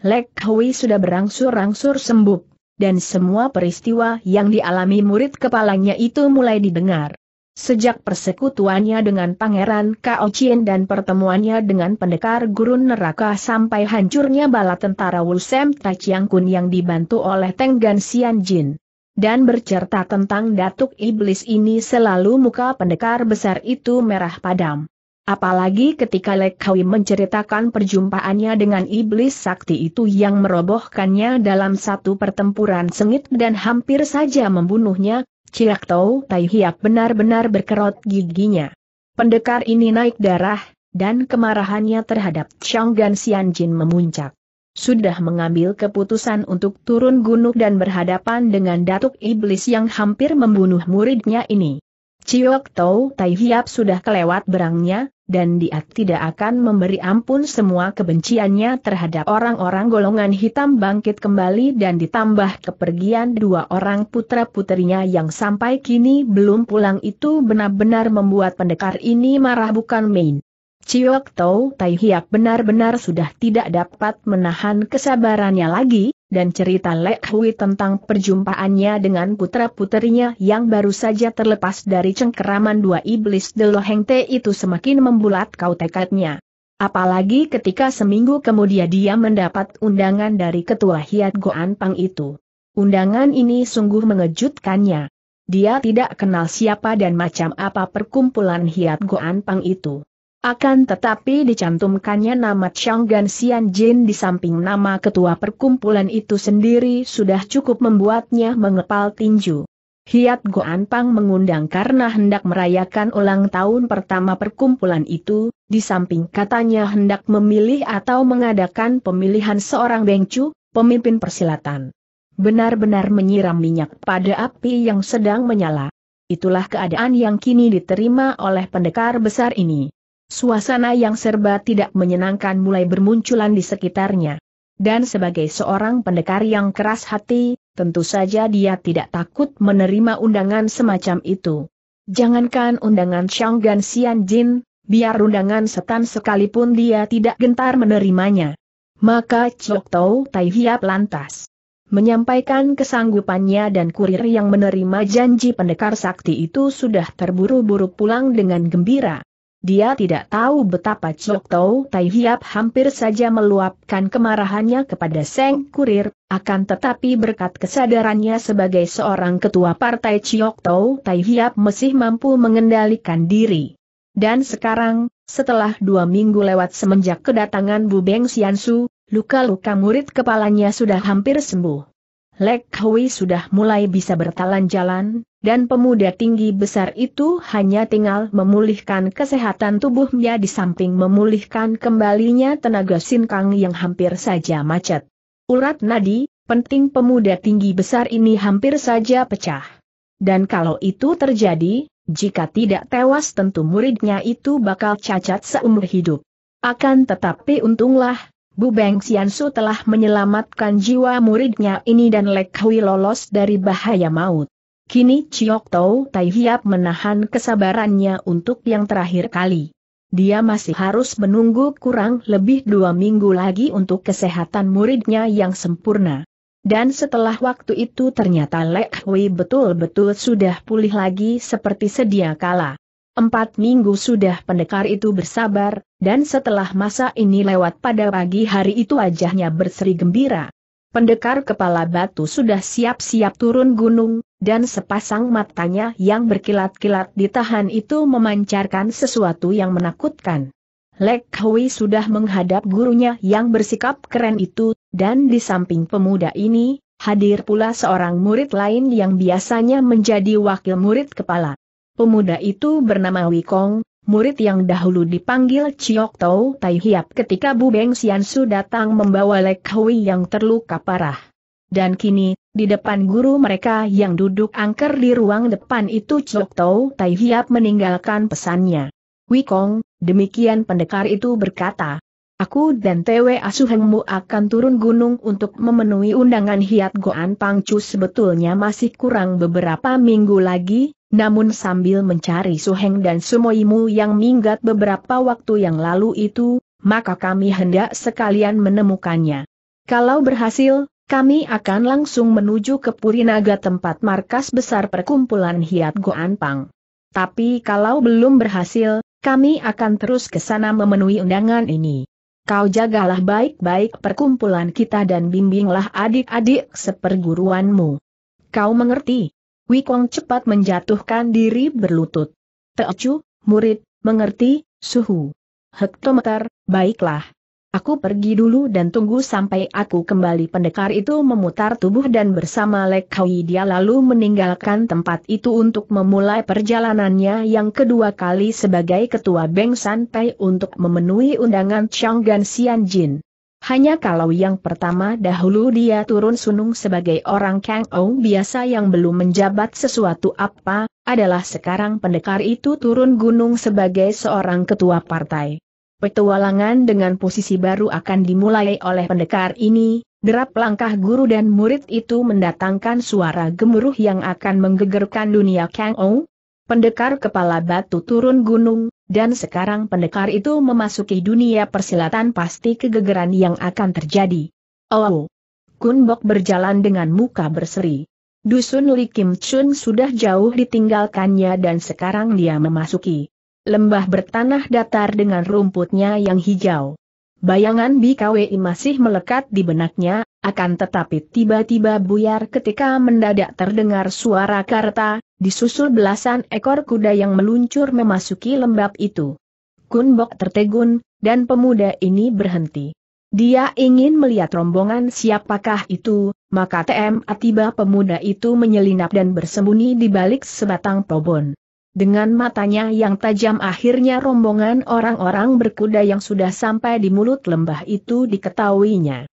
Speaker 1: Lek Hui sudah berangsur-angsur sembuh dan semua peristiwa yang dialami murid kepalanya itu mulai didengar. Sejak persekutuannya dengan Pangeran Kao Chien dan pertemuannya dengan pendekar gurun neraka sampai hancurnya bala tentara Wulsem Tachiang Kun yang dibantu oleh Tenggan Xian Jin. Dan bercerita tentang Datuk Iblis ini selalu muka pendekar besar itu merah padam. Apalagi ketika Lekawi menceritakan perjumpaannya dengan iblis sakti itu yang merobohkannya dalam satu pertempuran sengit dan hampir saja membunuhnya, Ciak Tau Tai benar-benar berkerot giginya. Pendekar ini naik darah, dan kemarahannya terhadap Chang Gan Xian Jin memuncak. Sudah mengambil keputusan untuk turun gunung dan berhadapan dengan datuk iblis yang hampir membunuh muridnya ini. Ciok Tau Tai Hiap sudah kelewat berangnya, dan dia tidak akan memberi ampun semua kebenciannya terhadap orang-orang golongan hitam bangkit kembali dan ditambah kepergian dua orang putra-putrinya yang sampai kini belum pulang itu benar-benar membuat pendekar ini marah bukan main. Ciok Tau Tai Hiap benar-benar sudah tidak dapat menahan kesabarannya lagi, dan cerita Lek Hui tentang perjumpaannya dengan putra-putrinya yang baru saja terlepas dari cengkeraman dua iblis The Loheng Te itu semakin membulat kau tekadnya. Apalagi ketika seminggu kemudian dia mendapat undangan dari ketua Hiat Goan Pang itu. Undangan ini sungguh mengejutkannya. Dia tidak kenal siapa dan macam apa perkumpulan Hiat Goan Pang itu. Akan tetapi dicantumkannya nama Gan Xian Jin di samping nama ketua perkumpulan itu sendiri sudah cukup membuatnya mengepal tinju. Hiat Goan Pang mengundang karena hendak merayakan ulang tahun pertama perkumpulan itu, di samping katanya hendak memilih atau mengadakan pemilihan seorang bengcu, pemimpin persilatan. Benar-benar menyiram minyak pada api yang sedang menyala. Itulah keadaan yang kini diterima oleh pendekar besar ini. Suasana yang serba tidak menyenangkan mulai bermunculan di sekitarnya. Dan sebagai seorang pendekar yang keras hati, tentu saja dia tidak takut menerima undangan semacam itu. Jangankan undangan Shanggan Xian Jin, biar undangan setan sekalipun dia tidak gentar menerimanya. Maka Chok Tau Tai Hiap lantas menyampaikan kesanggupannya dan kurir yang menerima janji pendekar sakti itu sudah terburu-buru pulang dengan gembira. Dia tidak tahu betapa Chok Tau Tai Hiap hampir saja meluapkan kemarahannya kepada Seng Kurir, akan tetapi berkat kesadarannya sebagai seorang ketua partai Chok Tau Tai Hiap masih mampu mengendalikan diri. Dan sekarang, setelah dua minggu lewat semenjak kedatangan Bu Beng Xiansu, luka-luka murid kepalanya sudah hampir sembuh. Lek Hui sudah mulai bisa bertalan jalan, dan pemuda tinggi besar itu hanya tinggal memulihkan kesehatan tubuhnya di samping memulihkan kembalinya tenaga sinkang yang hampir saja macet. Urat nadi, penting pemuda tinggi besar ini hampir saja pecah. Dan kalau itu terjadi, jika tidak tewas tentu muridnya itu bakal cacat seumur hidup. Akan tetapi untunglah, Bu Beng Xiansu telah menyelamatkan jiwa muridnya ini dan Lek Hui lolos dari bahaya maut. Kini Chiok Tau Tai Hiap menahan kesabarannya untuk yang terakhir kali. Dia masih harus menunggu kurang lebih dua minggu lagi untuk kesehatan muridnya yang sempurna. Dan setelah waktu itu ternyata Lek Hui betul-betul sudah pulih lagi seperti sedia kala. Empat minggu sudah pendekar itu bersabar, dan setelah masa ini lewat pada pagi hari itu wajahnya berseri gembira. Pendekar kepala batu sudah siap-siap turun gunung, dan sepasang matanya yang berkilat-kilat ditahan itu memancarkan sesuatu yang menakutkan. Lek Hui sudah menghadap gurunya yang bersikap keren itu, dan di samping pemuda ini, hadir pula seorang murid lain yang biasanya menjadi wakil murid kepala. Pemuda itu bernama Wikong, murid yang dahulu dipanggil Chiok Tau Tai Hiap ketika Bu Beng Sian datang membawa Lek Hui yang terluka parah. Dan kini, di depan guru mereka yang duduk angker di ruang depan itu Chok Tau Tai Hiap meninggalkan pesannya. Wikong, demikian pendekar itu berkata. Aku dan TW Asuhengmu akan turun gunung untuk memenuhi undangan Hiat Goan Pangcu sebetulnya masih kurang beberapa minggu lagi, namun sambil mencari Suheng dan Sumoimu yang minggat beberapa waktu yang lalu itu, maka kami hendak sekalian menemukannya. Kalau berhasil, kami akan langsung menuju ke Purinaga tempat markas besar perkumpulan Hiat Goan Pang. Tapi kalau belum berhasil, kami akan terus ke sana memenuhi undangan ini. Kau jagalah baik-baik perkumpulan kita dan bimbinglah adik-adik seperguruanmu. Kau mengerti? Wikong cepat menjatuhkan diri berlutut. Teocu, murid, mengerti, suhu. Hektometer, baiklah. Aku pergi dulu dan tunggu sampai aku kembali pendekar itu memutar tubuh dan bersama Lekoi dia lalu meninggalkan tempat itu untuk memulai perjalanannya yang kedua kali sebagai ketua Beng San Pei untuk memenuhi undangan Chang Gan Xian Jin. Hanya kalau yang pertama dahulu dia turun sunung sebagai orang Kang Ou biasa yang belum menjabat sesuatu apa, adalah sekarang pendekar itu turun gunung sebagai seorang ketua partai. Petualangan dengan posisi baru akan dimulai oleh pendekar ini, derap langkah guru dan murid itu mendatangkan suara gemuruh yang akan menggegerkan dunia Kang Ou. Pendekar kepala batu turun gunung, dan sekarang pendekar itu memasuki dunia persilatan pasti kegegeran yang akan terjadi. Oh, Kun Bok berjalan dengan muka berseri. Dusun Li Kim Chun sudah jauh ditinggalkannya dan sekarang dia memasuki lembah bertanah datar dengan rumputnya yang hijau. Bayangan BKWI masih melekat di benaknya, akan tetapi tiba-tiba buyar ketika mendadak terdengar suara karta, disusul belasan ekor kuda yang meluncur memasuki lembab itu. Kunbok tertegun, dan pemuda ini berhenti. Dia ingin melihat rombongan siapakah itu, maka TM tiba-tiba pemuda itu menyelinap dan bersembunyi di balik sebatang pohon. Dengan matanya yang tajam akhirnya rombongan orang-orang berkuda yang sudah sampai di mulut lembah itu diketahuinya.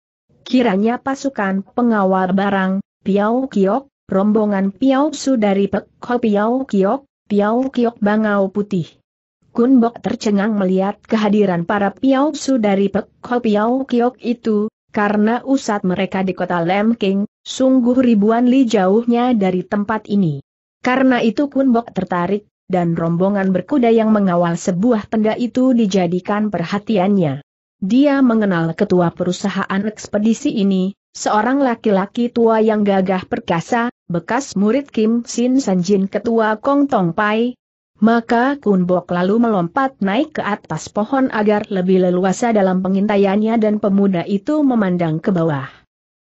Speaker 1: Kiranya pasukan pengawal barang, Piau Kiok, rombongan Piau Su dari Pek Piau Kiok, Piao Kiok Bangau Putih. Kun Bok tercengang melihat kehadiran para Piau Su dari Pek Piau Kiok itu, karena usat mereka di kota Lemking, sungguh ribuan li jauhnya dari tempat ini. Karena itu Kunbok tertarik, dan rombongan berkuda yang mengawal sebuah tenda itu dijadikan perhatiannya. Dia mengenal ketua perusahaan ekspedisi ini, seorang laki-laki tua yang gagah perkasa, bekas murid Kim Sin Sanjin ketua Kong Tong Pai. Maka Kunbok lalu melompat naik ke atas pohon agar lebih leluasa dalam pengintaiannya dan pemuda itu memandang ke bawah.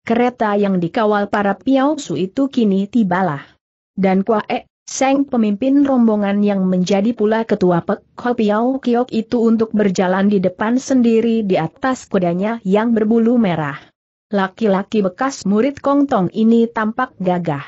Speaker 1: Kereta yang dikawal para Su itu kini tibalah. Dan Kuae, Seng pemimpin rombongan yang menjadi pula ketua Pek Hopiao Kiok itu untuk berjalan di depan sendiri di atas kudanya yang berbulu merah. Laki-laki bekas murid Kongtong ini tampak gagah.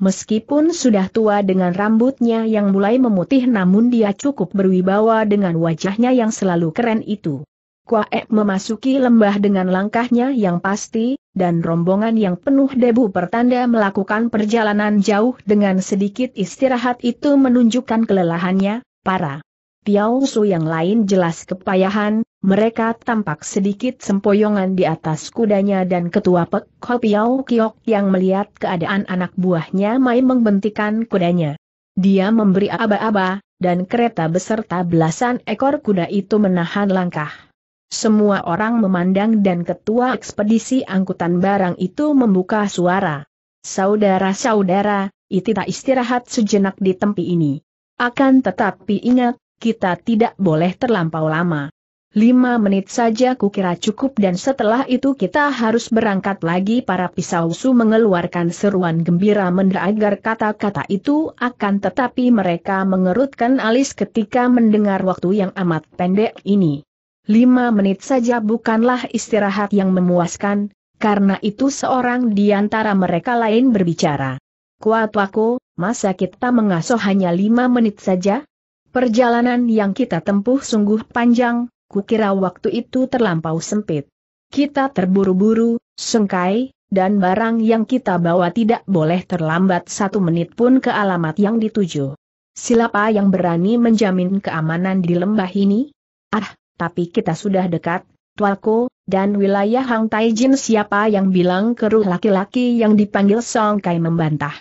Speaker 1: Meskipun sudah tua dengan rambutnya yang mulai memutih namun dia cukup berwibawa dengan wajahnya yang selalu keren itu. Kuaek memasuki lembah dengan langkahnya yang pasti, dan rombongan yang penuh debu pertanda melakukan perjalanan jauh dengan sedikit istirahat itu menunjukkan kelelahannya, para Piao Su yang lain jelas kepayahan, mereka tampak sedikit sempoyongan di atas kudanya dan ketua Pekho Piau Kiok yang melihat keadaan anak buahnya Mai membentikan kudanya. Dia memberi aba-aba, dan kereta beserta belasan ekor kuda itu menahan langkah semua orang memandang dan ketua ekspedisi angkutan barang itu membuka suara. Saudara-saudara, tak istirahat sejenak di tempi ini. Akan tetapi ingat, kita tidak boleh terlampau lama. Lima menit saja kukira cukup dan setelah itu kita harus berangkat lagi para pisau su mengeluarkan seruan gembira menda agar kata-kata itu akan tetapi mereka mengerutkan alis ketika mendengar waktu yang amat pendek ini. Lima menit saja bukanlah istirahat yang memuaskan, karena itu seorang di antara mereka lain berbicara. Kuatwako, masa kita mengasuh hanya lima menit saja? Perjalanan yang kita tempuh sungguh panjang, kukira waktu itu terlampau sempit. Kita terburu-buru, sungkai, dan barang yang kita bawa tidak boleh terlambat satu menit pun ke alamat yang dituju. Silapa yang berani menjamin keamanan di lembah ini? Ah, tapi kita sudah dekat, Tualko, dan wilayah Hang Taijin siapa yang bilang keruh laki-laki yang dipanggil Song Kai membantah.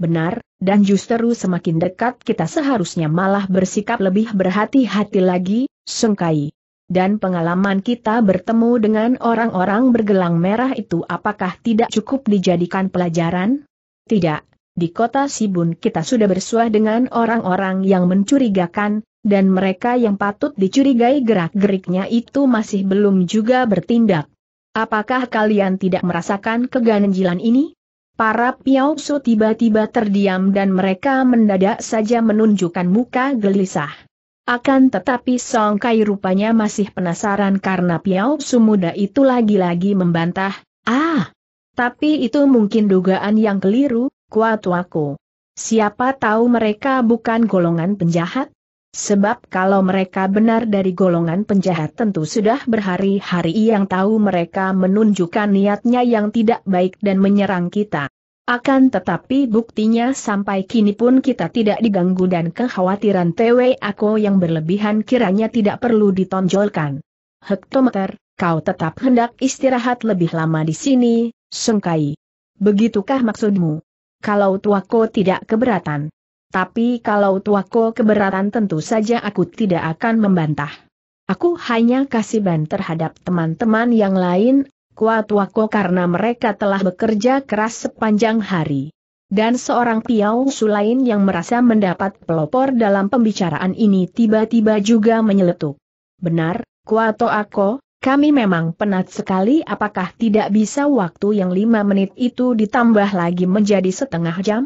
Speaker 1: Benar, dan justru semakin dekat kita seharusnya malah bersikap lebih berhati-hati lagi, Song Kai. Dan pengalaman kita bertemu dengan orang-orang bergelang merah itu apakah tidak cukup dijadikan pelajaran? Tidak, di kota Sibun kita sudah bersuah dengan orang-orang yang mencurigakan, dan mereka yang patut dicurigai gerak-geriknya itu masih belum juga bertindak. Apakah kalian tidak merasakan keganjilan ini? Para piausu tiba-tiba terdiam dan mereka mendadak saja menunjukkan muka gelisah. Akan tetapi Song Kai rupanya masih penasaran karena Piauso muda itu lagi-lagi membantah, Ah! Tapi itu mungkin dugaan yang keliru, aku. Siapa tahu mereka bukan golongan penjahat? Sebab kalau mereka benar dari golongan penjahat tentu sudah berhari-hari yang tahu mereka menunjukkan niatnya yang tidak baik dan menyerang kita. Akan tetapi buktinya sampai kini pun kita tidak diganggu dan kekhawatiran TW aku yang berlebihan kiranya tidak perlu ditonjolkan. Hektometer, kau tetap hendak istirahat lebih lama di sini, Sungkai. Begitukah maksudmu? kalau tuaku tidak keberatan. Tapi kalau tuaku keberatan tentu saja aku tidak akan membantah. Aku hanya kasih kasihan terhadap teman-teman yang lain, kuat tuaku karena mereka telah bekerja keras sepanjang hari. Dan seorang piau sulain yang merasa mendapat pelopor dalam pembicaraan ini tiba-tiba juga menyeletuk. Benar, kuat aku, kami memang penat sekali apakah tidak bisa waktu yang lima menit itu ditambah lagi menjadi setengah jam?